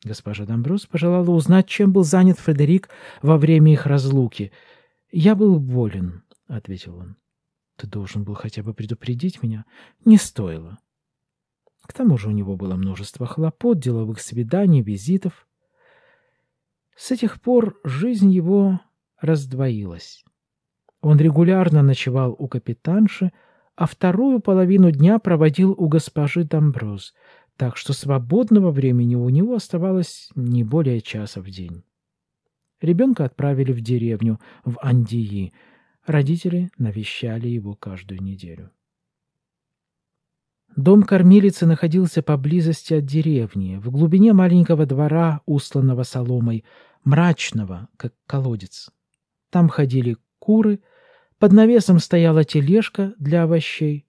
Госпожа Домброс пожелала узнать, чем был занят Фредерик во время их разлуки. «Я был болен», — ответил он. «Ты должен был хотя бы предупредить меня». «Не стоило. К тому же у него было множество хлопот, деловых свиданий, визитов. С этих пор жизнь его раздвоилась. Он регулярно ночевал у капитанши, а вторую половину дня проводил у госпожи Домброс, так что свободного времени у него оставалось не более часа в день. Ребенка отправили в деревню, в Андии. Родители навещали его каждую неделю. Дом кормилицы находился поблизости от деревни, в глубине маленького двора, усланного соломой, мрачного, как колодец. Там ходили куры, под навесом стояла тележка для овощей,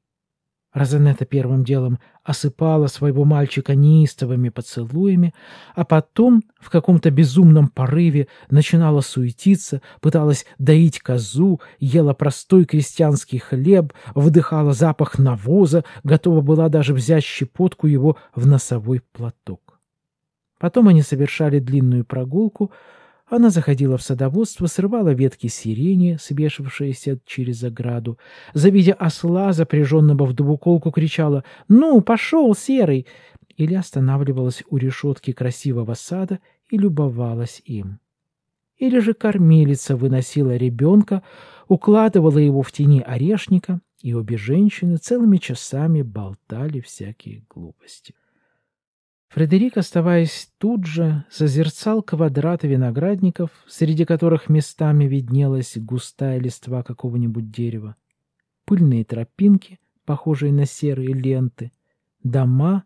Розанета первым делом осыпала своего мальчика неистовыми поцелуями, а потом в каком-то безумном порыве начинала суетиться, пыталась доить козу, ела простой крестьянский хлеб, вдыхала запах навоза, готова была даже взять щепотку его в носовой платок. Потом они совершали длинную прогулку — она заходила в садоводство, срывала ветки сирени, свешившиеся через ограду. Завидя осла, запряженного в двуколку, кричала «Ну, пошел, серый!» или останавливалась у решетки красивого сада и любовалась им. Или же кормилица выносила ребенка, укладывала его в тени орешника, и обе женщины целыми часами болтали всякие глупости. Фредерик, оставаясь тут же, созерцал квадраты виноградников, среди которых местами виднелась густая листва какого-нибудь дерева, пыльные тропинки, похожие на серые ленты, дома,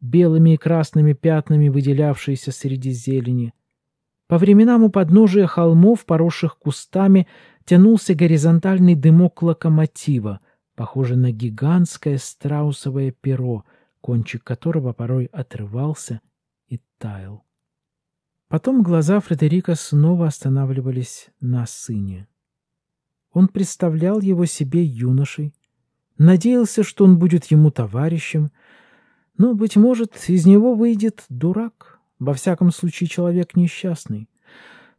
белыми и красными пятнами выделявшиеся среди зелени. По временам у подножия холмов, поросших кустами, тянулся горизонтальный дымок локомотива, похожий на гигантское страусовое перо — кончик которого порой отрывался и таял. Потом глаза Фредерика снова останавливались на сыне. Он представлял его себе юношей, надеялся, что он будет ему товарищем, но, быть может, из него выйдет дурак, во всяком случае человек несчастный.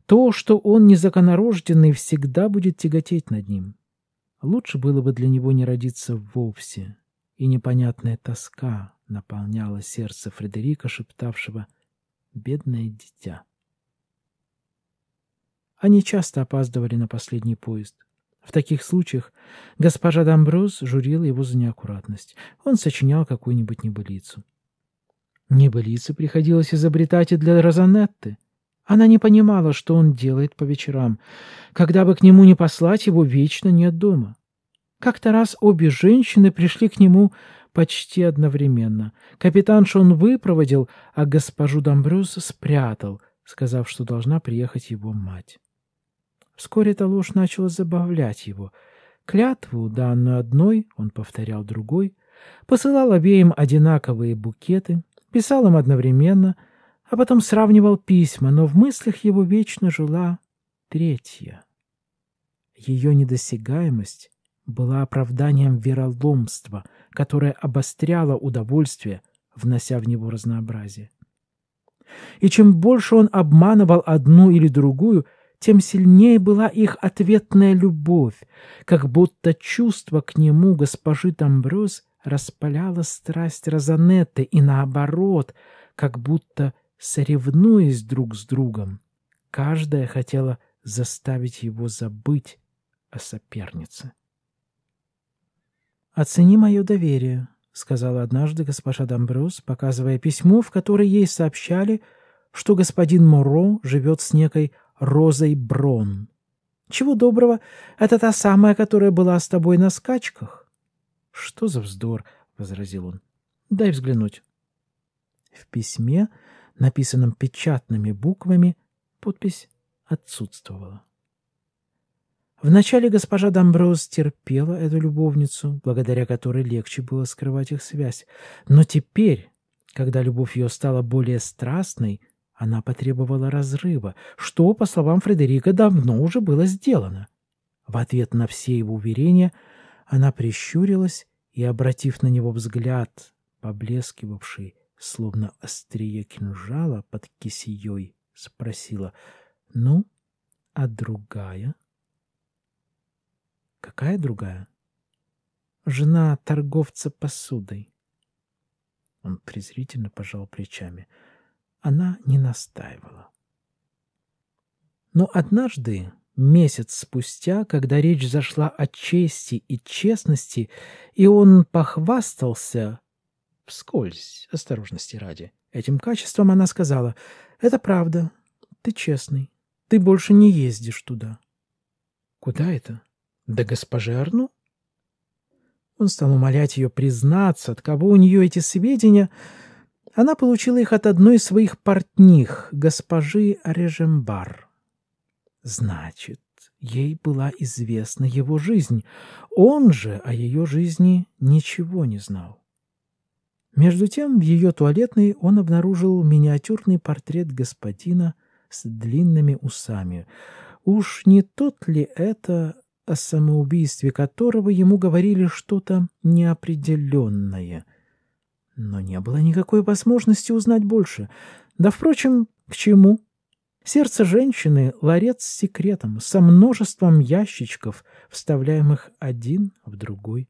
То, что он незаконорожденный, всегда будет тяготеть над ним. Лучше было бы для него не родиться вовсе, и непонятная тоска наполняла сердце Фредерика, шептавшего «бедное дитя». Они часто опаздывали на последний поезд. В таких случаях госпожа Домброс журила его за неаккуратность. Он сочинял какую-нибудь небылицу. Небылицы приходилось изобретать и для Розанетты. Она не понимала, что он делает по вечерам. Когда бы к нему не послать, его вечно нет дома. Как-то раз обе женщины пришли к нему почти одновременно. Капитаншу он выпроводил, а госпожу Домбрюс спрятал, сказав, что должна приехать его мать. Вскоре эта ложь начала забавлять его. Клятву, данную одной, он повторял другой, посылал обеим одинаковые букеты, писал им одновременно, а потом сравнивал письма, но в мыслях его вечно жила третья. Ее недосягаемость была оправданием вероломства, которое обостряло удовольствие, внося в него разнообразие. И чем больше он обманывал одну или другую, тем сильнее была их ответная любовь, как будто чувство к нему госпожи Тамбрюс распаляло страсть Розанетты и наоборот, как будто соревнуясь друг с другом. Каждая хотела заставить его забыть о сопернице. «Оцени мое доверие», — сказала однажды госпожа Домбрус, показывая письмо, в которое ей сообщали, что господин Моро живет с некой Розой Брон. «Чего доброго, это та самая, которая была с тобой на скачках». «Что за вздор?» — возразил он. «Дай взглянуть». В письме, написанном печатными буквами, подпись отсутствовала. Вначале госпожа Домброуз терпела эту любовницу, благодаря которой легче было скрывать их связь. Но теперь, когда любовь ее стала более страстной, она потребовала разрыва, что, по словам Фредерика, давно уже было сделано. В ответ на все его уверения она прищурилась и, обратив на него взгляд, поблескивавший, словно острие кинжала под кисеей, спросила «Ну, а другая?» Какая другая? Жена торговца посудой. Он презрительно пожал плечами. Она не настаивала. Но однажды, месяц спустя, когда речь зашла о чести и честности, и он похвастался вскользь, осторожности ради, этим качеством, она сказала, «Это правда, ты честный, ты больше не ездишь туда». «Куда это?» Да госпожи Арну? Он стал умолять ее признаться, от кого у нее эти сведения. Она получила их от одной из своих портних, госпожи Режембар. Значит, ей была известна его жизнь. Он же о ее жизни ничего не знал. Между тем, в ее туалетной он обнаружил миниатюрный портрет господина с длинными усами. Уж не тот ли это о самоубийстве которого ему говорили что-то неопределенное. Но не было никакой возможности узнать больше. Да, впрочем, к чему? Сердце женщины — ларец с секретом, со множеством ящичков, вставляемых один в другой.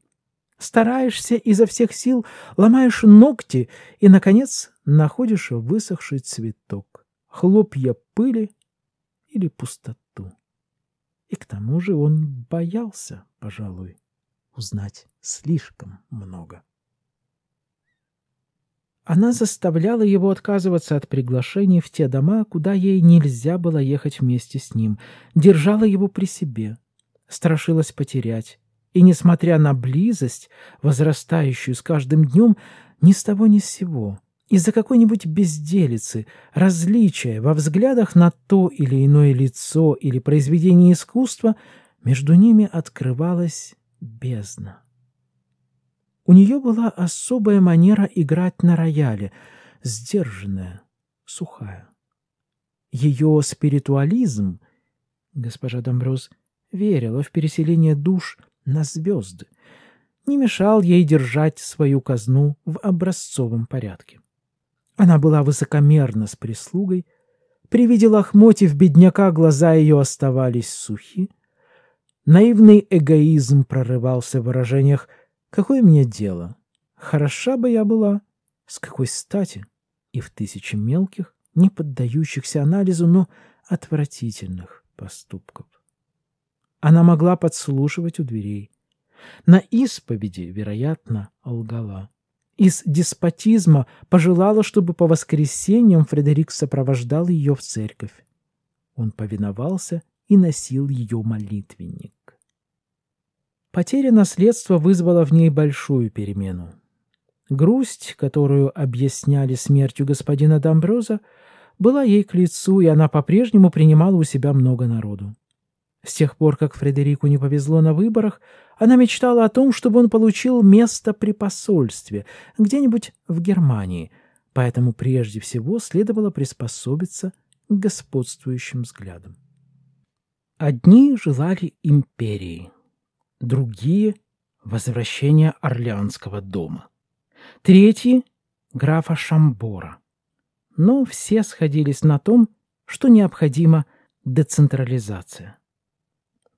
Стараешься изо всех сил, ломаешь ногти и, наконец, находишь высохший цветок, хлопья пыли или пустоту. И к тому же он боялся, пожалуй, узнать слишком много. Она заставляла его отказываться от приглашений в те дома, куда ей нельзя было ехать вместе с ним, держала его при себе, страшилась потерять, и, несмотря на близость, возрастающую с каждым днем, ни с того ни с сего — из-за какой-нибудь безделицы, различия во взглядах на то или иное лицо или произведение искусства, между ними открывалась бездна. У нее была особая манера играть на рояле, сдержанная, сухая. Ее спиритуализм, госпожа Домброс верила в переселение душ на звезды, не мешал ей держать свою казну в образцовом порядке. Она была высокомерна с прислугой. При виде лохмотьев бедняка глаза ее оставались сухи. Наивный эгоизм прорывался в выражениях «Какое мне дело? Хороша бы я была? С какой стати?» И в тысячи мелких, не поддающихся анализу, но отвратительных поступков. Она могла подслушивать у дверей. На исповеди, вероятно, лгала из деспотизма, пожелала, чтобы по воскресеньям Фредерик сопровождал ее в церковь. Он повиновался и носил ее молитвенник. Потеря наследства вызвала в ней большую перемену. Грусть, которую объясняли смертью господина Домброза, была ей к лицу, и она по-прежнему принимала у себя много народу. С тех пор, как Фредерику не повезло на выборах, она мечтала о том, чтобы он получил место при посольстве, где-нибудь в Германии, поэтому прежде всего следовало приспособиться к господствующим взглядам. Одни желали империи, другие — возвращения Орлеанского дома, третьи — графа Шамбора. Но все сходились на том, что необходима децентрализация.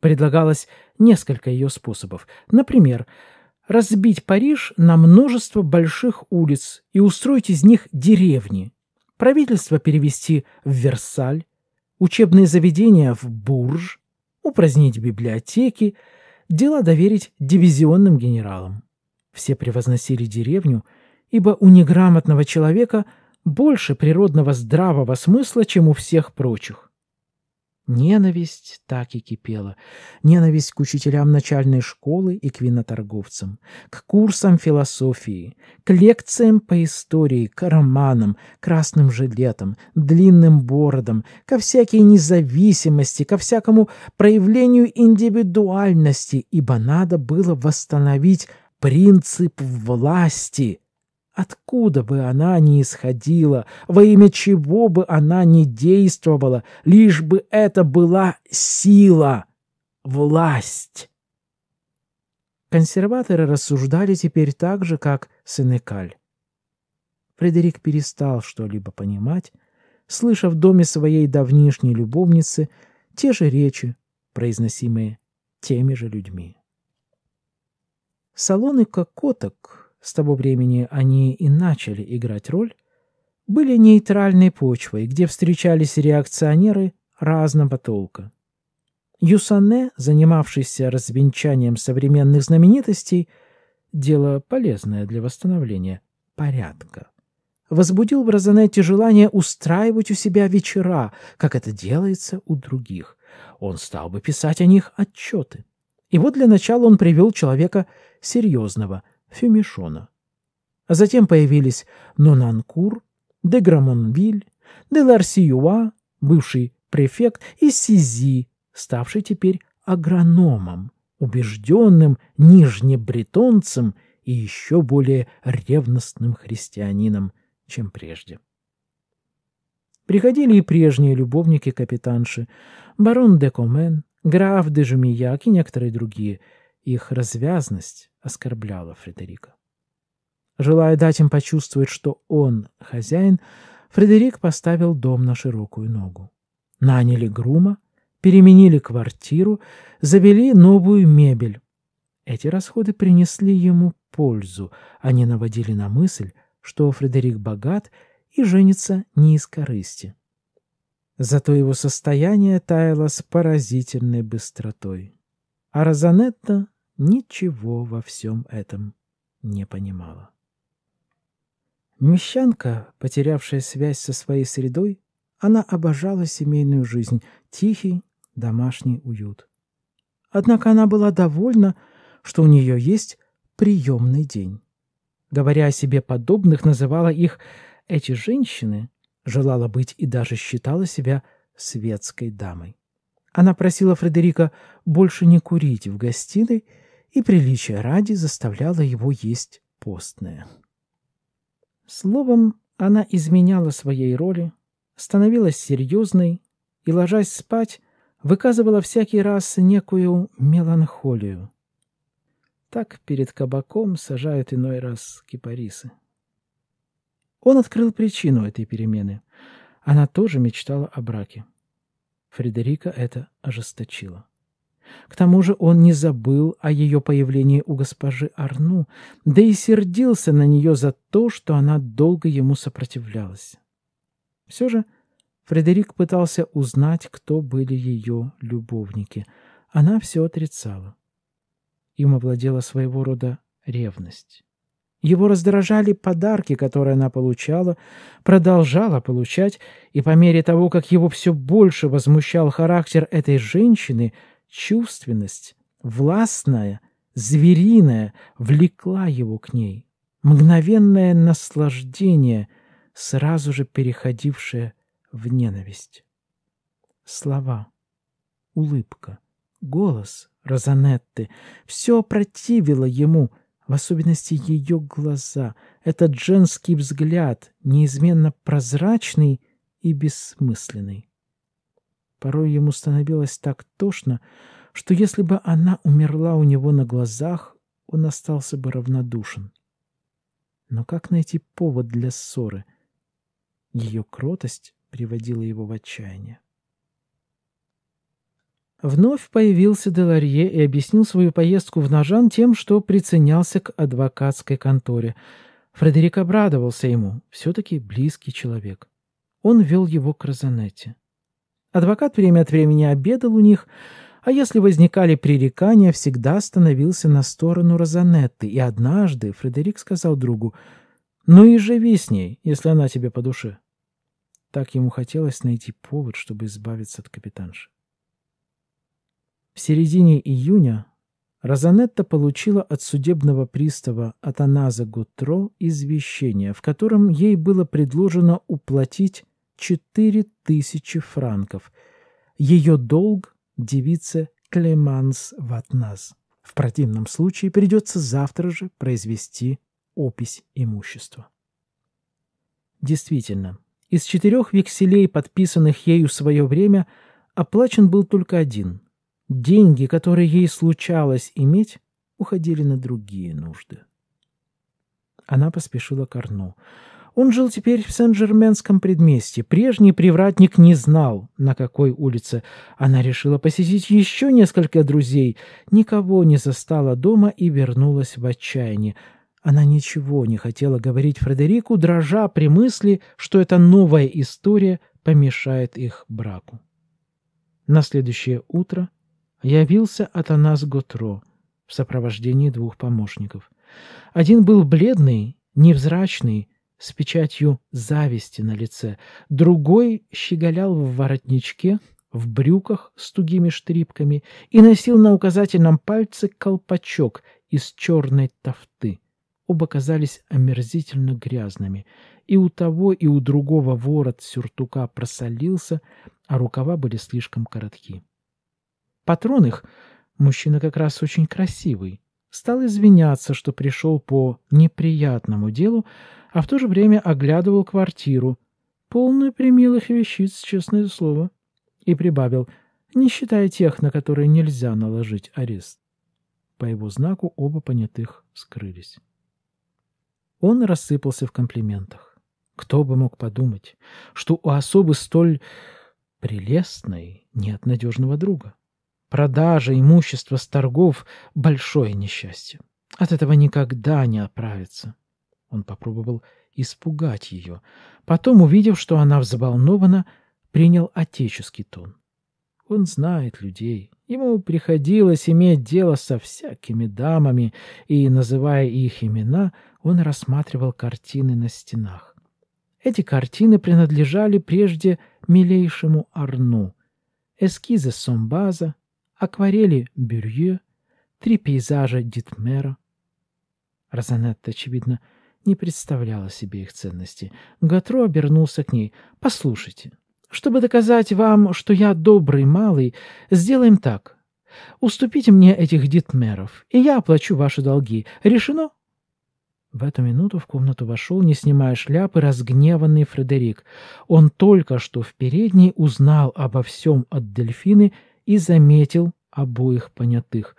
Предлагалось несколько ее способов. Например, разбить Париж на множество больших улиц и устроить из них деревни, правительство перевести в Версаль, учебные заведения в Бурж, упразднить библиотеки, дела доверить дивизионным генералам. Все превозносили деревню, ибо у неграмотного человека больше природного здравого смысла, чем у всех прочих. Ненависть так и кипела. Ненависть к учителям начальной школы и к виноторговцам, к курсам философии, к лекциям по истории, к романам, красным жилетам, длинным бородам, ко всякой независимости, ко всякому проявлению индивидуальности, ибо надо было восстановить принцип власти, Откуда бы она ни исходила, во имя чего бы она ни действовала, лишь бы это была сила, власть. Консерваторы рассуждали теперь так же, как Сенекаль. Фредерик перестал что-либо понимать, слыша в доме своей давнишней любовницы те же речи, произносимые теми же людьми. Салоны кокоток — с того времени они и начали играть роль, были нейтральной почвой, где встречались реакционеры разного толка. Юсане, занимавшийся развенчанием современных знаменитостей, дело полезное для восстановления порядка, возбудил в Розанете желание устраивать у себя вечера, как это делается у других. Он стал бы писать о них отчеты. И вот для начала он привел человека серьезного – Фюмишона. А затем появились Нонанкур, де Грамонвиль, де Ларсиюа, бывший префект, и Сизи, ставший теперь агрономом, убежденным нижнебретонцем и еще более ревностным христианином, чем прежде. Приходили и прежние любовники капитанши, барон де Комен, граф де Жумияк и некоторые другие – их развязность оскорбляла Фредерика. Желая дать им почувствовать, что он хозяин, Фредерик поставил дом на широкую ногу. Наняли грума, переменили квартиру, завели новую мебель. Эти расходы принесли ему пользу, они наводили на мысль, что Фредерик богат и женится не из корысти. Зато его состояние таяло с поразительной быстротой. А Розанетта ничего во всем этом не понимала. Мещанка, потерявшая связь со своей средой, она обожала семейную жизнь, тихий домашний уют. Однако она была довольна, что у нее есть приемный день. Говоря о себе подобных, называла их «эти женщины», желала быть и даже считала себя светской дамой. Она просила Фредерика больше не курить в гостиной и приличия ради заставляла его есть постное. Словом, она изменяла своей роли, становилась серьезной и, ложась спать, выказывала всякий раз некую меланхолию. Так перед кабаком сажают иной раз кипарисы. Он открыл причину этой перемены. Она тоже мечтала о браке. Фредерика это ожесточило. К тому же он не забыл о ее появлении у госпожи Арну, да и сердился на нее за то, что она долго ему сопротивлялась. Все же Фредерик пытался узнать, кто были ее любовники. Она все отрицала. Им овладела своего рода ревность. Его раздражали подарки, которые она получала, продолжала получать, и по мере того, как его все больше возмущал характер этой женщины — Чувственность, властная, звериная, влекла его к ней. Мгновенное наслаждение, сразу же переходившее в ненависть. Слова, улыбка, голос Розанетты — все противило ему — в особенности ее глаза, этот женский взгляд, неизменно прозрачный и бессмысленный. Порой ему становилось так тошно, что если бы она умерла у него на глазах, он остался бы равнодушен. Но как найти повод для ссоры? Ее кротость приводила его в отчаяние. Вновь появился Деларье и объяснил свою поездку в Ножан тем, что приценялся к адвокатской конторе. Фредерик обрадовался ему, все-таки близкий человек. Он вел его к Розанетте. Адвокат время от времени обедал у них, а если возникали пререкания, всегда становился на сторону Розанетты. И однажды Фредерик сказал другу, «Ну и живи с ней, если она тебе по душе». Так ему хотелось найти повод, чтобы избавиться от капитанши. В середине июня Розанетта получила от судебного пристава Атаназа Гутро извещение, в котором ей было предложено уплатить четыре тысячи франков. Ее долг – девица Клеманс Ватназ. В противном случае придется завтра же произвести опись имущества. Действительно, из четырех векселей, подписанных ею в свое время, оплачен был только один. Деньги, которые ей случалось иметь, уходили на другие нужды. Она поспешила к Арну. Он жил теперь в Сен-Жерменском предместье. Прежний привратник не знал, на какой улице. Она решила посетить еще несколько друзей. Никого не застала дома и вернулась в отчаяние. Она ничего не хотела говорить Фредерику, дрожа при мысли, что эта новая история помешает их браку. На следующее утро явился Атанас Готро в сопровождении двух помощников. Один был бледный, невзрачный, с печатью зависти на лице, другой щеголял в воротничке, в брюках с тугими штрипками и носил на указательном пальце колпачок из черной тофты. Оба казались омерзительно грязными. И у того, и у другого ворот сюртука просолился, а рукава были слишком коротки. Патрон их, мужчина как раз очень красивый, стал извиняться, что пришел по неприятному делу, а в то же время оглядывал квартиру, полную примилых вещиц, честное слово, и прибавил, не считая тех, на которые нельзя наложить арест. По его знаку оба понятых скрылись. Он рассыпался в комплиментах. Кто бы мог подумать, что у особы столь прелестной нет надежного друга. Продажа имущества с торгов — большое несчастье. От этого никогда не оправится. Он попробовал испугать ее. Потом, увидев, что она взволнована, принял отеческий тон. Он знает людей. Ему приходилось иметь дело со всякими дамами, и, называя их имена, он рассматривал картины на стенах. Эти картины принадлежали прежде милейшему Арну. Эскизы Сомбаза, акварели Бюрье, три пейзажа Дитмера. Розанетта, очевидно, не представляла себе их ценности. Гатро обернулся к ней. «Послушайте, чтобы доказать вам, что я добрый малый, сделаем так. Уступите мне этих дитмеров, и я оплачу ваши долги. Решено?» В эту минуту в комнату вошел, не снимая шляпы, разгневанный Фредерик. Он только что в передней узнал обо всем от Дельфины и заметил обоих понятых.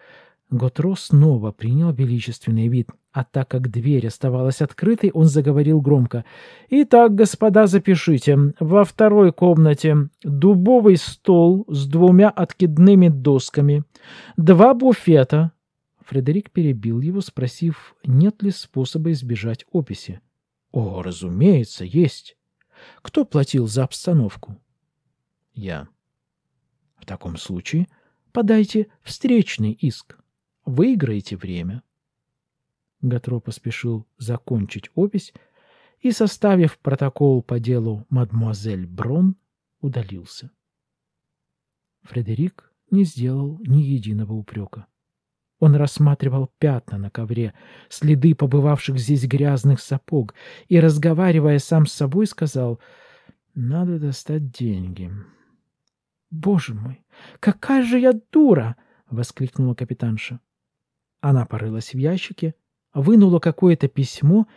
Готро снова принял величественный вид, а так как дверь оставалась открытой, он заговорил громко. «Итак, господа, запишите. Во второй комнате дубовый стол с двумя откидными досками, два буфета». Фредерик перебил его, спросив, нет ли способа избежать описи. «О, разумеется, есть. Кто платил за обстановку?» «Я». В таком случае подайте встречный иск. Выиграете время. Гатро поспешил закончить опись и, составив протокол по делу мадмуазель Брон, удалился. Фредерик не сделал ни единого упрека. Он рассматривал пятна на ковре, следы побывавших здесь грязных сапог, и, разговаривая сам с собой, сказал «Надо достать деньги». «Боже мой, какая же я дура!» — воскликнула капитанша. Она порылась в ящике, вынула какое-то письмо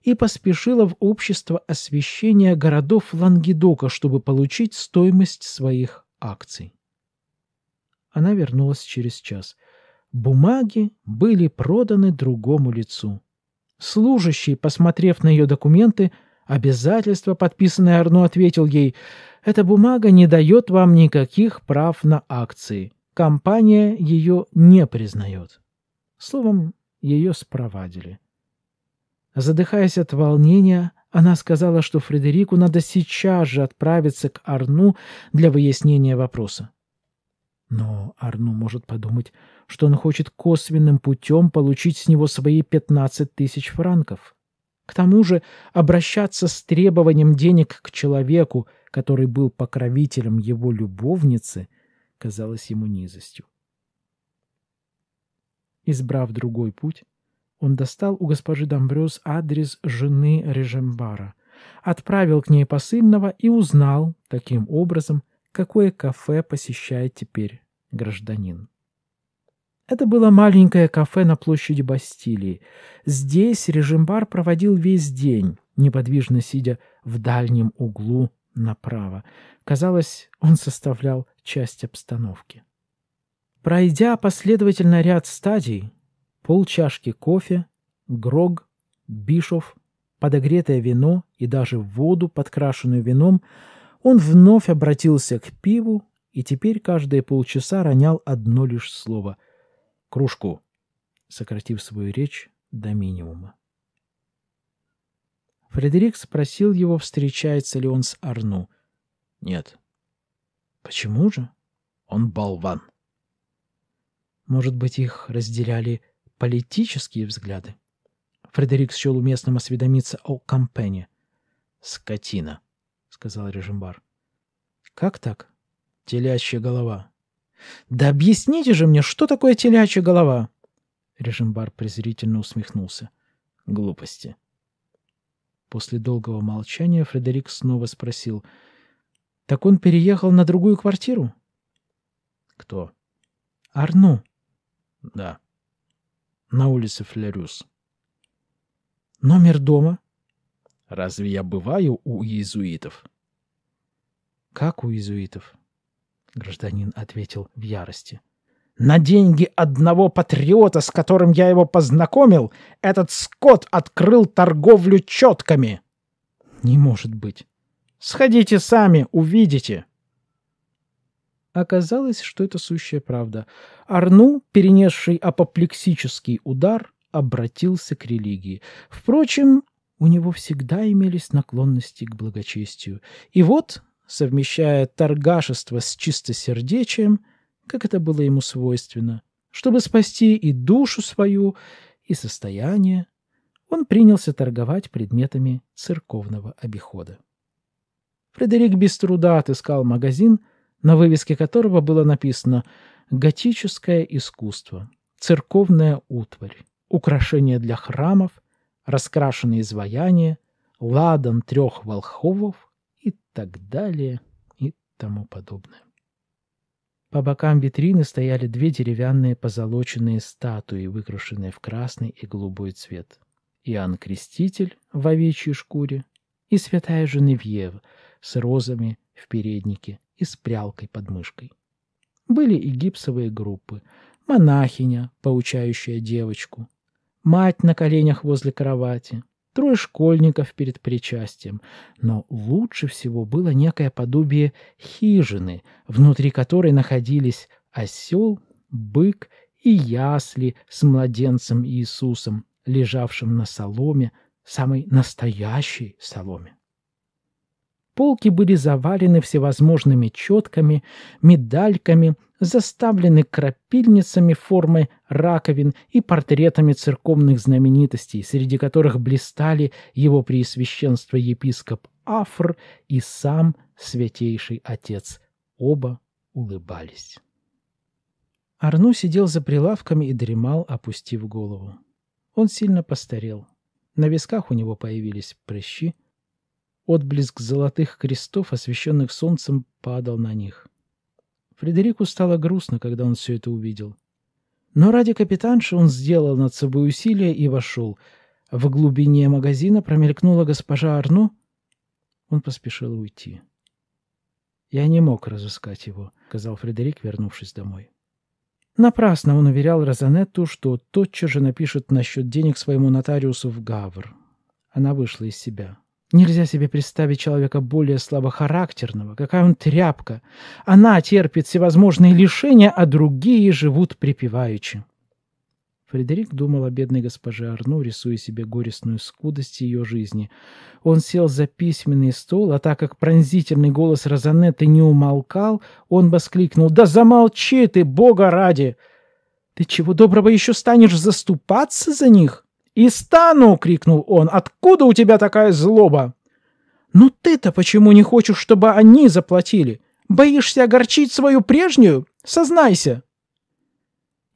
и поспешила в общество освещения городов Лангедока, чтобы получить стоимость своих акций. Она вернулась через час. Бумаги были проданы другому лицу. Служащий, посмотрев на ее документы, обязательство, подписанное Арно, ответил ей — эта бумага не дает вам никаких прав на акции. Компания ее не признает. Словом, ее спровадили. Задыхаясь от волнения, она сказала, что Фредерику надо сейчас же отправиться к Арну для выяснения вопроса. Но Арну может подумать, что он хочет косвенным путем получить с него свои 15 тысяч франков. К тому же обращаться с требованием денег к человеку, который был покровителем его любовницы, казалось ему низостью. Избрав другой путь, он достал у госпожи Домбрёс адрес жены Режембара, отправил к ней посыльного и узнал, таким образом, какое кафе посещает теперь гражданин. Это было маленькое кафе на площади Бастилии. Здесь Режембар проводил весь день, неподвижно сидя в дальнем углу направо. Казалось, он составлял часть обстановки. Пройдя последовательно ряд стадий, полчашки кофе, грог, бишов, подогретое вино и даже воду, подкрашенную вином, он вновь обратился к пиву и теперь каждые полчаса ронял одно лишь слово — кружку, сократив свою речь до минимума. Фредерик спросил его, встречается ли он с Арну. «Нет». «Почему же?» «Он болван». «Может быть, их разделяли политические взгляды?» Фредерик счел уместным осведомиться о Кампене. «Скотина», — сказал Режимбар. «Как так?» «Телячья голова». «Да объясните же мне, что такое телячья голова?» Режимбар презрительно усмехнулся. «Глупости. После долгого молчания Фредерик снова спросил. «Так он переехал на другую квартиру?» «Кто?» «Арну». «Да». «На улице Флерюс». «Номер дома?» «Разве я бываю у иезуитов?» «Как у иезуитов?» Гражданин ответил в ярости. На деньги одного патриота, с которым я его познакомил, этот скот открыл торговлю четками. Не может быть. Сходите сами, увидите. Оказалось, что это сущая правда. Арну, перенесший апоплексический удар, обратился к религии. Впрочем, у него всегда имелись наклонности к благочестию. И вот, совмещая торгашество с чистосердечием, как это было ему свойственно, чтобы спасти и душу свою, и состояние, он принялся торговать предметами церковного обихода. Фредерик без труда отыскал магазин, на вывеске которого было написано «Готическое искусство», «Церковная утварь», «Украшения для храмов», «Раскрашенные изваяния», «Ладан трех волховов» и так далее и тому подобное. По бокам витрины стояли две деревянные позолоченные статуи, выкрашенные в красный и голубой цвет. Иоанн Креститель в овечьей шкуре и святая Женевьев с розами в переднике и с прялкой под мышкой. Были и гипсовые группы, монахиня, поучающая девочку, мать на коленях возле кровати, трое школьников перед причастием. Но лучше всего было некое подобие хижины, внутри которой находились осел, бык и ясли с младенцем Иисусом, лежавшим на соломе, самой настоящей соломе. Полки были завалены всевозможными четками, медальками заставлены крапильницами формы раковин и портретами церковных знаменитостей, среди которых блистали его преосвященство епископ Афр и сам святейший отец. Оба улыбались. Арну сидел за прилавками и дремал, опустив голову. Он сильно постарел. На висках у него появились прыщи. Отблеск золотых крестов, освещенных солнцем, падал на них. Фредерику стало грустно, когда он все это увидел. Но ради капитанши он сделал над собой усилие и вошел. В глубине магазина промелькнула госпожа Арну. Он поспешил уйти. «Я не мог разыскать его», — сказал Фредерик, вернувшись домой. Напрасно он уверял Розанетту, что тотчас же напишет насчет денег своему нотариусу в Гавр. Она вышла из себя. Нельзя себе представить человека более слабохарактерного, какая он тряпка. Она терпит всевозможные лишения, а другие живут припеваючи. Фредерик думал о бедной госпоже Арну, рисуя себе горестную скудость ее жизни. Он сел за письменный стол, а так как пронзительный голос Розанетты не умолкал, он воскликнул «Да замолчи ты, Бога ради! Ты чего доброго еще станешь заступаться за них?» «И стану!» — крикнул он. «Откуда у тебя такая злоба?» «Ну ты-то почему не хочешь, чтобы они заплатили? Боишься огорчить свою прежнюю? Сознайся!»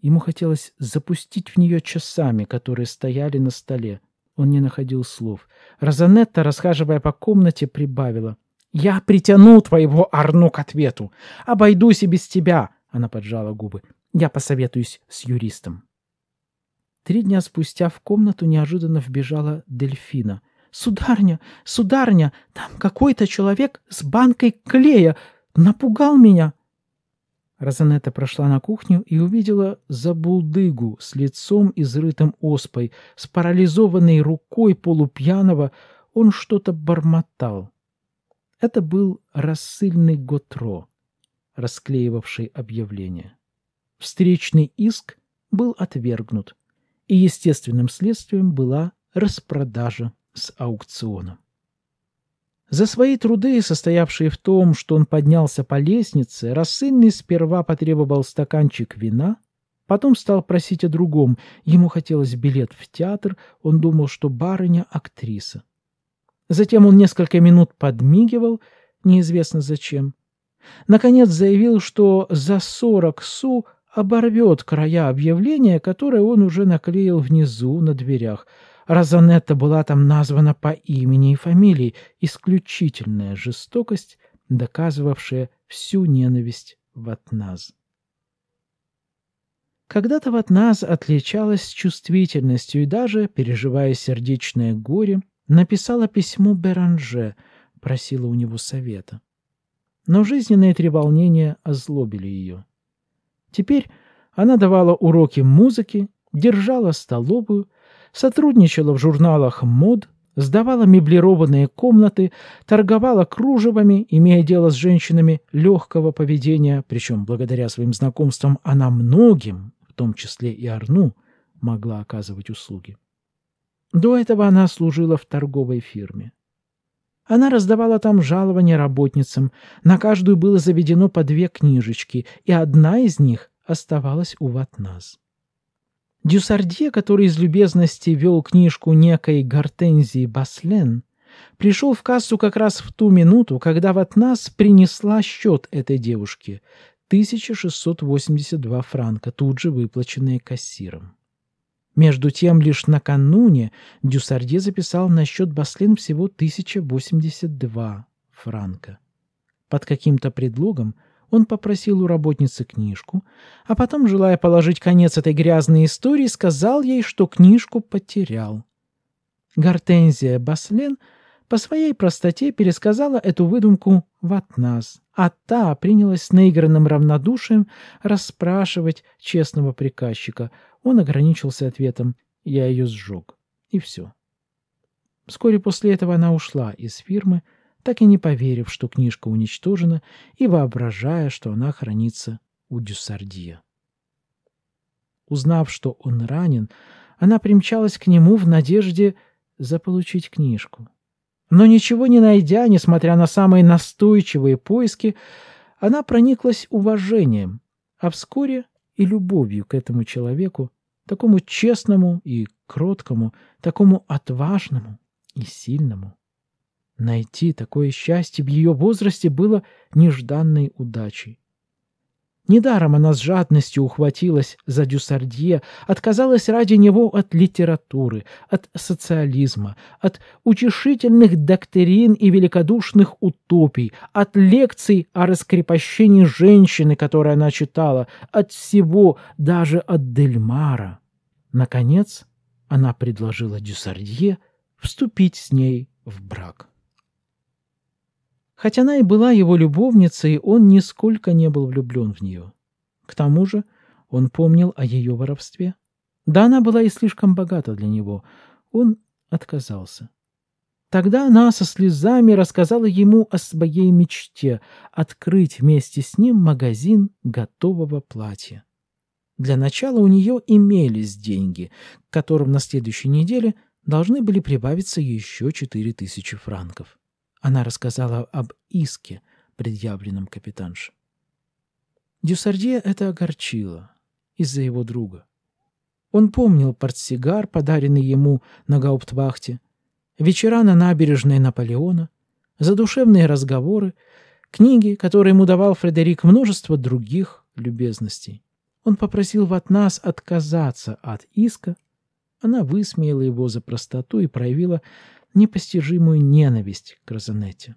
Ему хотелось запустить в нее часами, которые стояли на столе. Он не находил слов. Розанетта, расхаживая по комнате, прибавила. «Я притяну твоего Арну к ответу. Обойдусь и без тебя!» — она поджала губы. «Я посоветуюсь с юристом». Три дня спустя в комнату неожиданно вбежала дельфина. «Сударня! Сударня! Там какой-то человек с банкой клея! Напугал меня!» Розанетта прошла на кухню и увидела забулдыгу с лицом изрытым оспой, с парализованной рукой полупьяного. Он что-то бормотал. Это был рассыльный Готро, расклеивавший объявление. Встречный иск был отвергнут и естественным следствием была распродажа с аукционом. За свои труды, состоявшие в том, что он поднялся по лестнице, рассыльный сперва потребовал стаканчик вина, потом стал просить о другом. Ему хотелось билет в театр, он думал, что барыня — актриса. Затем он несколько минут подмигивал, неизвестно зачем. Наконец заявил, что за сорок су оборвет края объявления, которое он уже наклеил внизу на дверях. Розанетта была там названа по имени и фамилии, исключительная жестокость, доказывавшая всю ненависть Ватназ. Когда-то Ватназ отличалась чувствительностью и даже, переживая сердечное горе, написала письмо Беранже, просила у него совета. Но жизненные треволнения озлобили ее. Теперь она давала уроки музыки, держала столовую, сотрудничала в журналах мод, сдавала меблированные комнаты, торговала кружевами, имея дело с женщинами легкого поведения, причем благодаря своим знакомствам она многим, в том числе и Арну, могла оказывать услуги. До этого она служила в торговой фирме. Она раздавала там жалования работницам. На каждую было заведено по две книжечки, и одна из них оставалась у Ватназ. Дюсардье, который из любезности вел книжку некой Гортензии Баслен, пришел в кассу как раз в ту минуту, когда Ватназ принесла счет этой девушке — 1682 франка, тут же выплаченные кассиром. Между тем, лишь накануне Дюсардье записал на счет Баслин всего 1082 франка. Под каким-то предлогом он попросил у работницы книжку, а потом, желая положить конец этой грязной истории, сказал ей, что книжку потерял. Гортензия Баслен – по своей простоте пересказала эту выдумку в Атнас, а та принялась с наигранным равнодушием расспрашивать честного приказчика. Он ограничился ответом «Я ее сжег». И все. Вскоре после этого она ушла из фирмы, так и не поверив, что книжка уничтожена, и воображая, что она хранится у Дюссардия. Узнав, что он ранен, она примчалась к нему в надежде заполучить книжку. Но ничего не найдя, несмотря на самые настойчивые поиски, она прониклась уважением, а вскоре и любовью к этому человеку, такому честному и кроткому, такому отважному и сильному. Найти такое счастье в ее возрасте было нежданной удачей. Недаром она с жадностью ухватилась за Дюсардье, отказалась ради него от литературы, от социализма, от утешительных доктрин и великодушных утопий, от лекций о раскрепощении женщины, которые она читала, от всего, даже от Дельмара. Наконец, она предложила Дюсардье вступить с ней в брак. Хотя она и была его любовницей, он нисколько не был влюблен в нее. К тому же он помнил о ее воровстве. Да, она была и слишком богата для него. Он отказался. Тогда она со слезами рассказала ему о своей мечте — открыть вместе с ним магазин готового платья. Для начала у нее имелись деньги, к которым на следующей неделе должны были прибавиться еще четыре тысячи франков. Она рассказала об иске, предъявленном капитанше. Дюсардье это огорчило из-за его друга. Он помнил портсигар, подаренный ему на гауптвахте, вечера на набережной Наполеона, задушевные разговоры, книги, которые ему давал Фредерик, множество других любезностей. Он попросил в от нас отказаться от иска. Она высмеяла его за простоту и проявила непостижимую ненависть к Розанетте.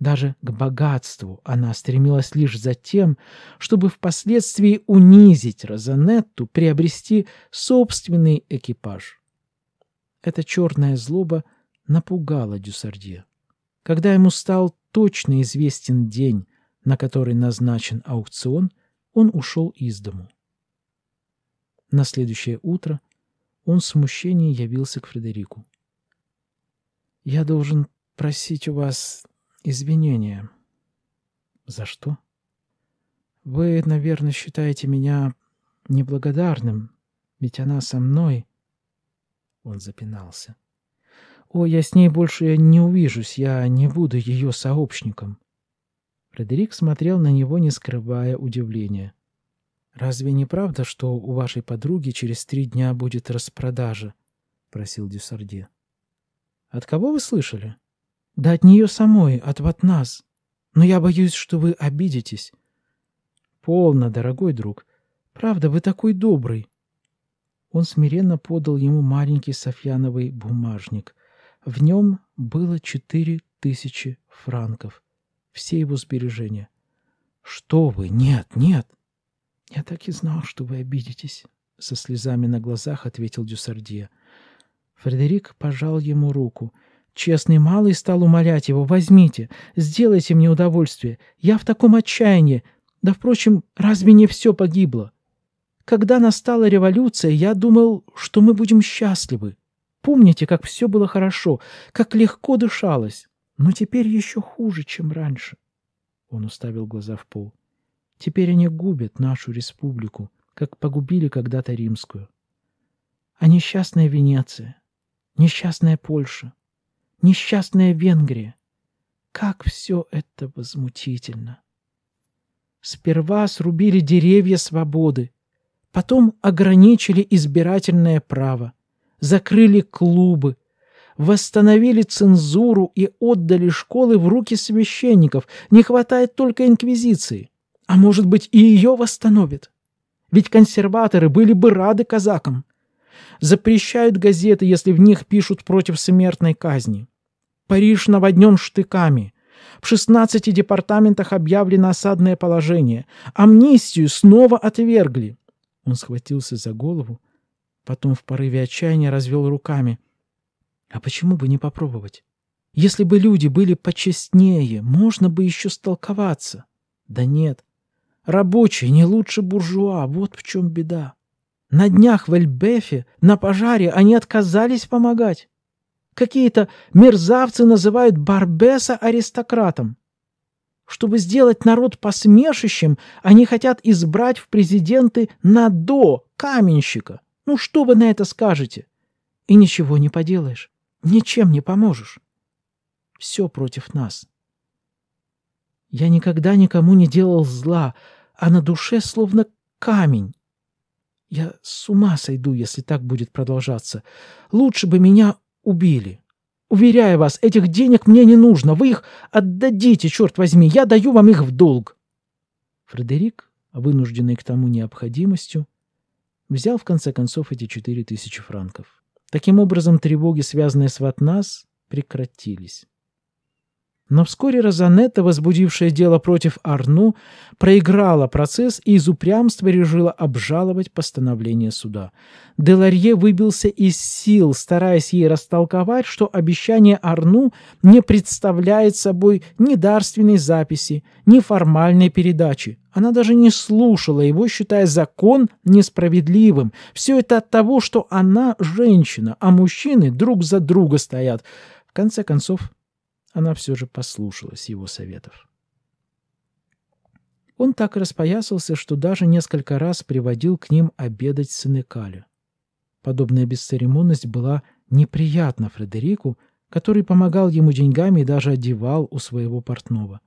Даже к богатству она стремилась лишь за тем, чтобы впоследствии унизить Розанетту, приобрести собственный экипаж. Эта черная злоба напугала Дюсардье. Когда ему стал точно известен день, на который назначен аукцион, он ушел из дому. На следующее утро он в смущении явился к Фредерику. Я должен просить у вас извинения. За что? Вы, наверное, считаете меня неблагодарным, ведь она со мной. Он запинался. О, я с ней больше не увижусь, я не буду ее сообщником. Фредерик смотрел на него, не скрывая удивления. «Разве не правда, что у вашей подруги через три дня будет распродажа?» — просил Дюсарде. От кого вы слышали? Да от нее самой, от вот нас. Но я боюсь, что вы обидитесь. Полно, дорогой друг. Правда, вы такой добрый. Он смиренно подал ему маленький софьяновый бумажник. В нем было четыре тысячи франков. Все его сбережения. Что вы? Нет, нет. Я так и знал, что вы обидитесь. Со слезами на глазах ответил Дюсардье. — Фредерик пожал ему руку. Честный малый стал умолять его, «Возьмите, сделайте мне удовольствие, я в таком отчаянии, да, впрочем, разве не все погибло? Когда настала революция, я думал, что мы будем счастливы. Помните, как все было хорошо, как легко дышалось, но теперь еще хуже, чем раньше». Он уставил глаза в пол. «Теперь они губят нашу республику, как погубили когда-то римскую. А несчастная Венеция, Несчастная Польша, несчастная Венгрия. Как все это возмутительно! Сперва срубили деревья свободы, потом ограничили избирательное право, закрыли клубы, восстановили цензуру и отдали школы в руки священников. Не хватает только инквизиции. А может быть, и ее восстановят? Ведь консерваторы были бы рады казакам. Запрещают газеты, если в них пишут против смертной казни. Париж наводнен штыками. В 16 департаментах объявлено осадное положение. Амнистию снова отвергли. Он схватился за голову, потом в порыве отчаяния развел руками. А почему бы не попробовать? Если бы люди были почестнее, можно бы еще столковаться. Да нет. Рабочие не лучше буржуа, вот в чем беда. На днях в Эльбефе, на пожаре они отказались помогать. Какие-то мерзавцы называют Барбеса аристократом. Чтобы сделать народ посмешищем, они хотят избрать в президенты Надо, каменщика. Ну что вы на это скажете? И ничего не поделаешь, ничем не поможешь. Все против нас. Я никогда никому не делал зла, а на душе словно камень. Я с ума сойду, если так будет продолжаться. Лучше бы меня убили. Уверяю вас, этих денег мне не нужно. Вы их отдадите, черт возьми. Я даю вам их в долг. Фредерик, вынужденный к тому необходимостью, взял в конце концов эти четыре тысячи франков. Таким образом, тревоги, связанные с Ватнас, прекратились. Но вскоре Розанетта, возбудившая дело против Арну, проиграла процесс и из упрямства решила обжаловать постановление суда. Деларье выбился из сил, стараясь ей растолковать, что обещание Арну не представляет собой ни дарственной записи, ни формальной передачи. Она даже не слушала его, считая закон несправедливым. Все это от того, что она женщина, а мужчины друг за друга стоят. В конце концов, она все же послушалась его советов. Он так и распоясался, что даже несколько раз приводил к ним обедать Сенекалю. Подобная бесцеремонность была неприятна Фредерику, который помогал ему деньгами и даже одевал у своего портного.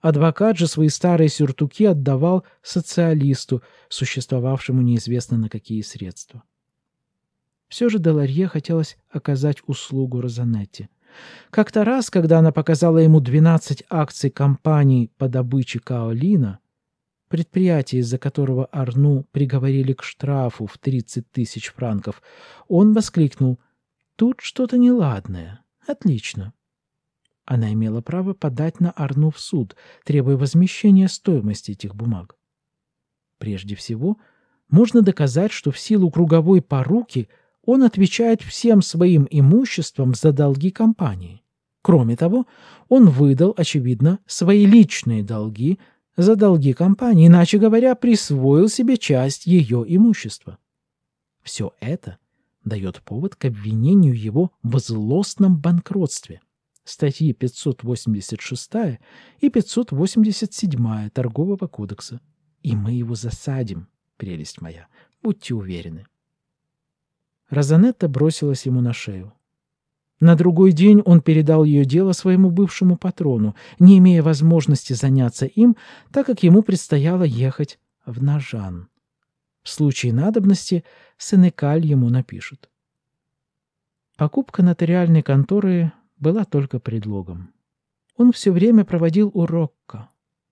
Адвокат же свои старые сюртуки отдавал социалисту, существовавшему неизвестно на какие средства. Все же Деларье хотелось оказать услугу Розанетте. Как-то раз, когда она показала ему 12 акций компании по добыче каолина, предприятие, из-за которого Арну приговорили к штрафу в 30 тысяч франков, он воскликнул «Тут что-то неладное. Отлично». Она имела право подать на Арну в суд, требуя возмещения стоимости этих бумаг. Прежде всего, можно доказать, что в силу круговой поруки – он отвечает всем своим имуществом за долги компании. Кроме того, он выдал, очевидно, свои личные долги за долги компании, иначе говоря, присвоил себе часть ее имущества. Все это дает повод к обвинению его в злостном банкротстве. Статьи 586 и 587 Торгового кодекса. И мы его засадим, прелесть моя, будьте уверены. Розанетта бросилась ему на шею. На другой день он передал ее дело своему бывшему патрону, не имея возможности заняться им, так как ему предстояло ехать в Нажан. В случае надобности Сенекаль ему напишет. Покупка нотариальной конторы была только предлогом. Он все время проводил у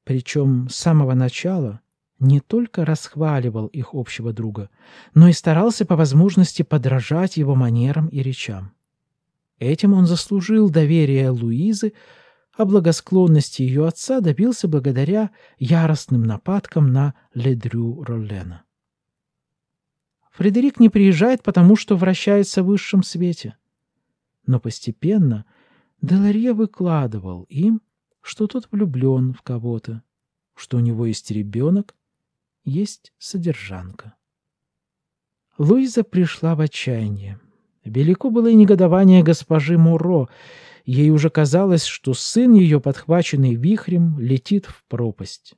причем с самого начала не только расхваливал их общего друга, но и старался по возможности подражать его манерам и речам. Этим он заслужил доверие Луизы, а благосклонности ее отца добился благодаря яростным нападкам на Ледрю Роллена. Фредерик не приезжает, потому что вращается в высшем свете. Но постепенно Деларье выкладывал им, что тот влюблен в кого-то, что у него есть ребенок, есть содержанка. Луиза пришла в отчаяние. Велико было и негодование госпожи Муро. Ей уже казалось, что сын ее, подхваченный вихрем, летит в пропасть.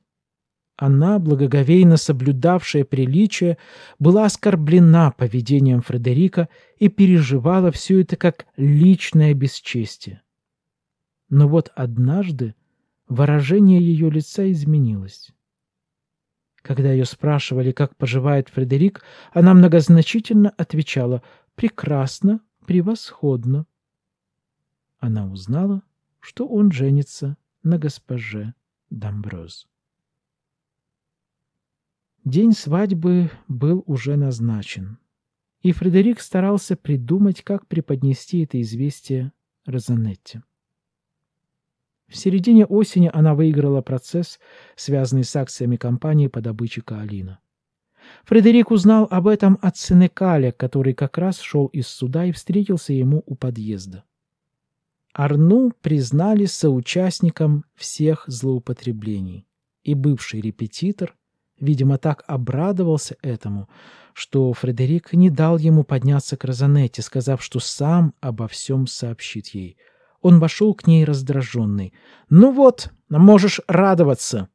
Она, благоговейно соблюдавшая приличие, была оскорблена поведением Фредерика и переживала все это как личное бесчестие. Но вот однажды выражение ее лица изменилось. Когда ее спрашивали, как поживает Фредерик, она многозначительно отвечала «прекрасно, превосходно». Она узнала, что он женится на госпоже Домброз. День свадьбы был уже назначен, и Фредерик старался придумать, как преподнести это известие Розанетте. В середине осени она выиграла процесс, связанный с акциями компании по добыче каолина. Фредерик узнал об этом от Сенекаля, который как раз шел из суда и встретился ему у подъезда. Арну признали соучастником всех злоупотреблений, и бывший репетитор, видимо, так обрадовался этому, что Фредерик не дал ему подняться к Розанетте, сказав, что сам обо всем сообщит ей – он вошел к ней раздраженный. «Ну вот, можешь радоваться!»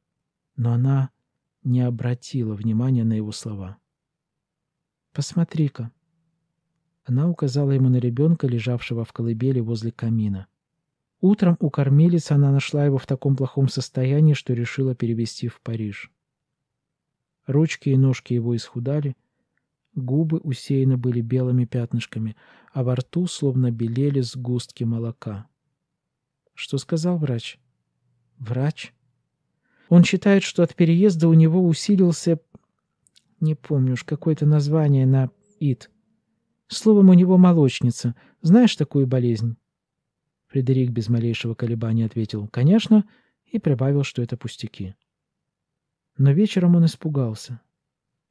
Но она не обратила внимания на его слова. «Посмотри-ка!» Она указала ему на ребенка, лежавшего в колыбели возле камина. Утром у кормилицы она нашла его в таком плохом состоянии, что решила перевести в Париж. Ручки и ножки его исхудали, губы усеяны были белыми пятнышками, а во рту словно белели сгустки молока. Что сказал врач? Врач? Он считает, что от переезда у него усилился... Не помню уж, какое-то название на «ит». Словом, у него молочница. Знаешь такую болезнь? Фредерик без малейшего колебания ответил «Конечно» и прибавил, что это пустяки. Но вечером он испугался.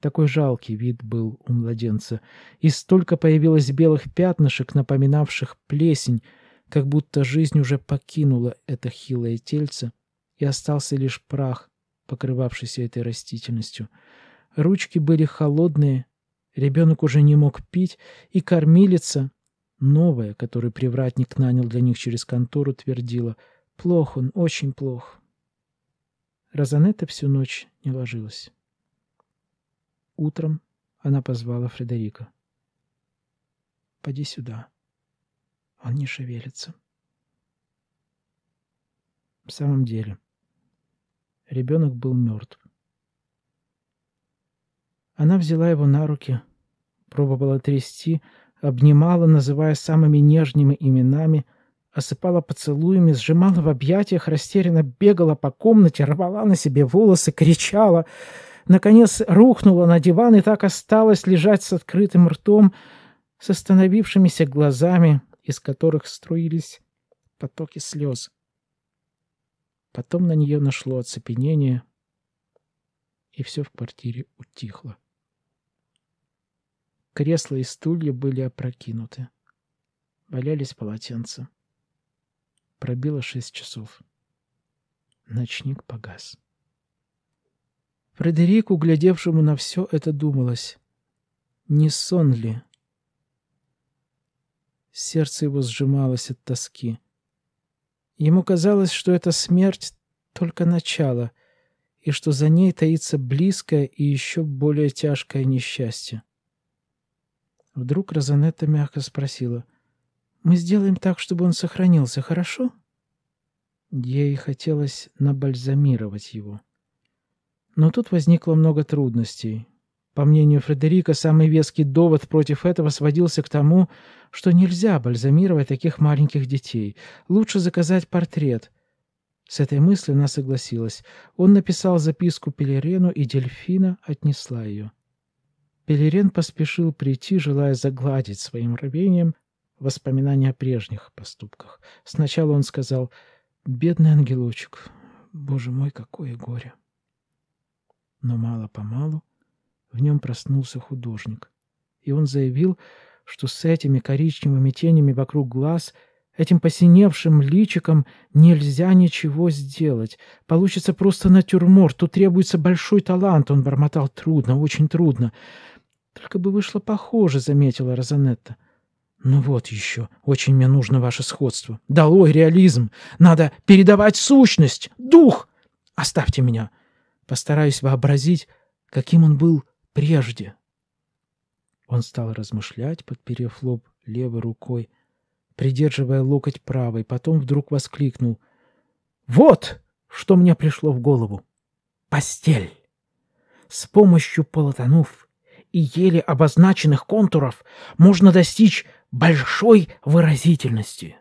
Такой жалкий вид был у младенца, и столько появилось белых пятнышек, напоминавших плесень, как будто жизнь уже покинула это хилое тельце, и остался лишь прах, покрывавшийся этой растительностью. Ручки были холодные, ребенок уже не мог пить, и кормилица, новая, которую привратник нанял для них через контору, твердила «Плох он, очень плох». Розанетта всю ночь не ложилась. Утром она позвала Фредерика. «Поди сюда». Он не шевелится. В самом деле, ребенок был мертв. Она взяла его на руки, пробовала трясти, обнимала, называя самыми нежными именами, осыпала поцелуями, сжимала в объятиях, растерянно бегала по комнате, рвала на себе волосы, кричала. Наконец рухнула на диван и так осталась лежать с открытым ртом, с остановившимися глазами, из которых струились потоки слез. Потом на нее нашло оцепенение, и все в квартире утихло. Кресла и стулья были опрокинуты. Валялись полотенца. Пробило шесть часов. Ночник погас. Фредерику, глядевшему на все это, думалось. Не сон ли? Сердце его сжималось от тоски. Ему казалось, что эта смерть — только начало, и что за ней таится близкое и еще более тяжкое несчастье. Вдруг Розанетта мягко спросила. «Мы сделаем так, чтобы он сохранился, хорошо?» Ей хотелось набальзамировать его. Но тут возникло много трудностей. По мнению Фредерика, самый веский довод против этого сводился к тому, что нельзя бальзамировать таких маленьких детей. Лучше заказать портрет. С этой мыслью она согласилась. Он написал записку Пелерену, и Дельфина отнесла ее. Пелерен поспешил прийти, желая загладить своим рвением воспоминания о прежних поступках. Сначала он сказал «Бедный ангелочек, боже мой, какое горе!» Но мало-помалу в нем проснулся художник. И он заявил, что с этими коричневыми тенями вокруг глаз, этим посиневшим личиком нельзя ничего сделать. Получится просто натюрморт, тут требуется большой талант, он бормотал трудно, очень трудно. Только бы вышло похоже, заметила Розанетта. «Ну вот еще, очень мне нужно ваше сходство. Долой реализм! Надо передавать сущность, дух! Оставьте меня! Постараюсь вообразить, каким он был прежде. Он стал размышлять, подперев лоб левой рукой, придерживая локоть правой, потом вдруг воскликнул. «Вот что мне пришло в голову! Постель!» С помощью полотонов и еле обозначенных контуров можно достичь большой выразительности.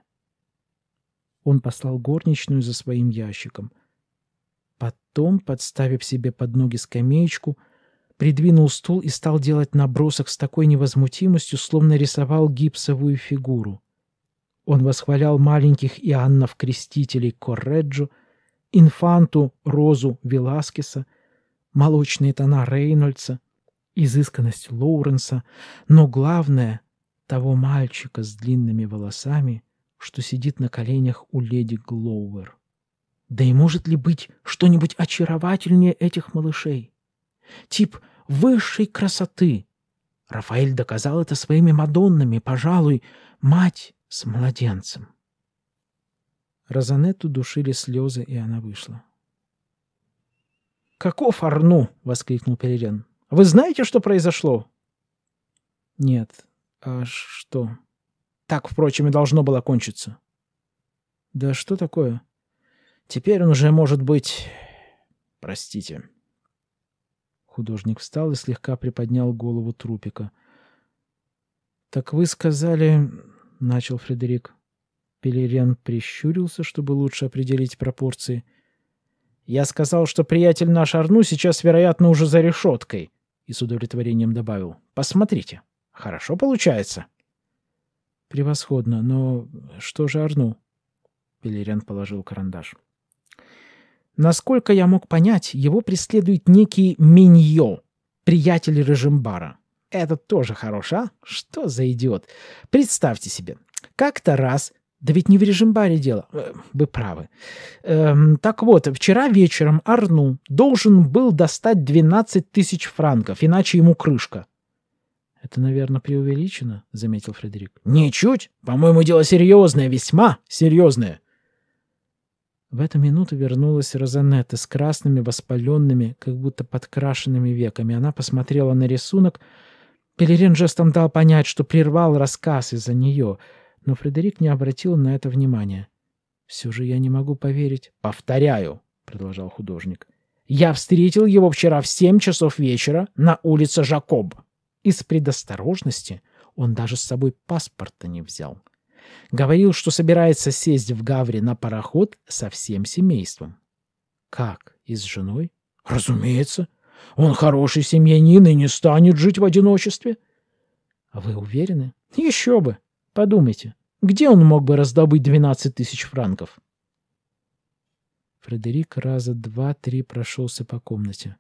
Он послал горничную за своим ящиком. Потом, подставив себе под ноги скамеечку, придвинул стул и стал делать набросок с такой невозмутимостью, словно рисовал гипсовую фигуру. Он восхвалял маленьких Иоаннов-крестителей Корреджу, инфанту Розу Веласкеса, молочные тона Рейнольдса, изысканность Лоуренса, но главное — того мальчика с длинными волосами, что сидит на коленях у леди Глоувер. Да и может ли быть что-нибудь очаровательнее этих малышей? Тип высшей красоты. Рафаэль доказал это своими Мадоннами, пожалуй, мать с младенцем. Розанетту душили слезы, и она вышла. «Каков Арну!» — воскликнул Перерен. «Вы знаете, что произошло?» «Нет. А что?» «Так, впрочем, и должно было кончиться». «Да что такое?» «Теперь он уже может быть...» «Простите», Художник встал и слегка приподнял голову трупика. «Так вы сказали...» — начал Фредерик. Пелерен прищурился, чтобы лучше определить пропорции. «Я сказал, что приятель наш Арну сейчас, вероятно, уже за решеткой», и с удовлетворением добавил. «Посмотрите. Хорошо получается». «Превосходно, но что же Арну?» Пелерен положил карандаш. Насколько я мог понять, его преследует некий Миньо, приятель Рожимбара. Это тоже хорош, а? Что за идиот? Представьте себе, как-то раз... Да ведь не в Режимбаре дело. Э, вы правы. Эм, так вот, вчера вечером Арну должен был достать 12 тысяч франков, иначе ему крышка. «Это, наверное, преувеличено», — заметил Фредерик. «Ничуть. По-моему, дело серьезное, весьма серьезное. В эту минуту вернулась Розанетта с красными, воспаленными, как будто подкрашенными веками. Она посмотрела на рисунок. Пелерин жестом дал понять, что прервал рассказ из-за нее, но Фредерик не обратил на это внимания. «Все же я не могу поверить». «Повторяю», — продолжал художник. «Я встретил его вчера в семь часов вечера на улице Жакоб. Из предосторожности он даже с собой паспорта не взял». Говорил, что собирается сесть в Гавре на пароход со всем семейством. Как? И с женой? Разумеется. Он хороший семьянин и не станет жить в одиночестве. Вы уверены? Еще бы. Подумайте, где он мог бы раздобыть 12 тысяч франков? Фредерик раза два-три прошелся по комнате.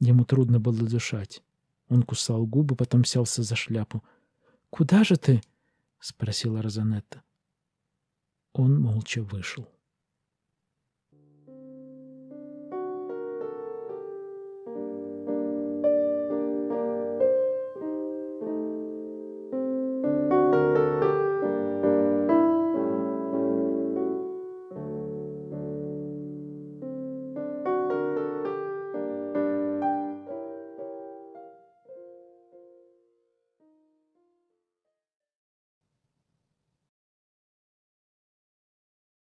Ему трудно было дышать. Он кусал губы, потом селся за шляпу. «Куда же ты?» спросила Розанетта. Он молча вышел.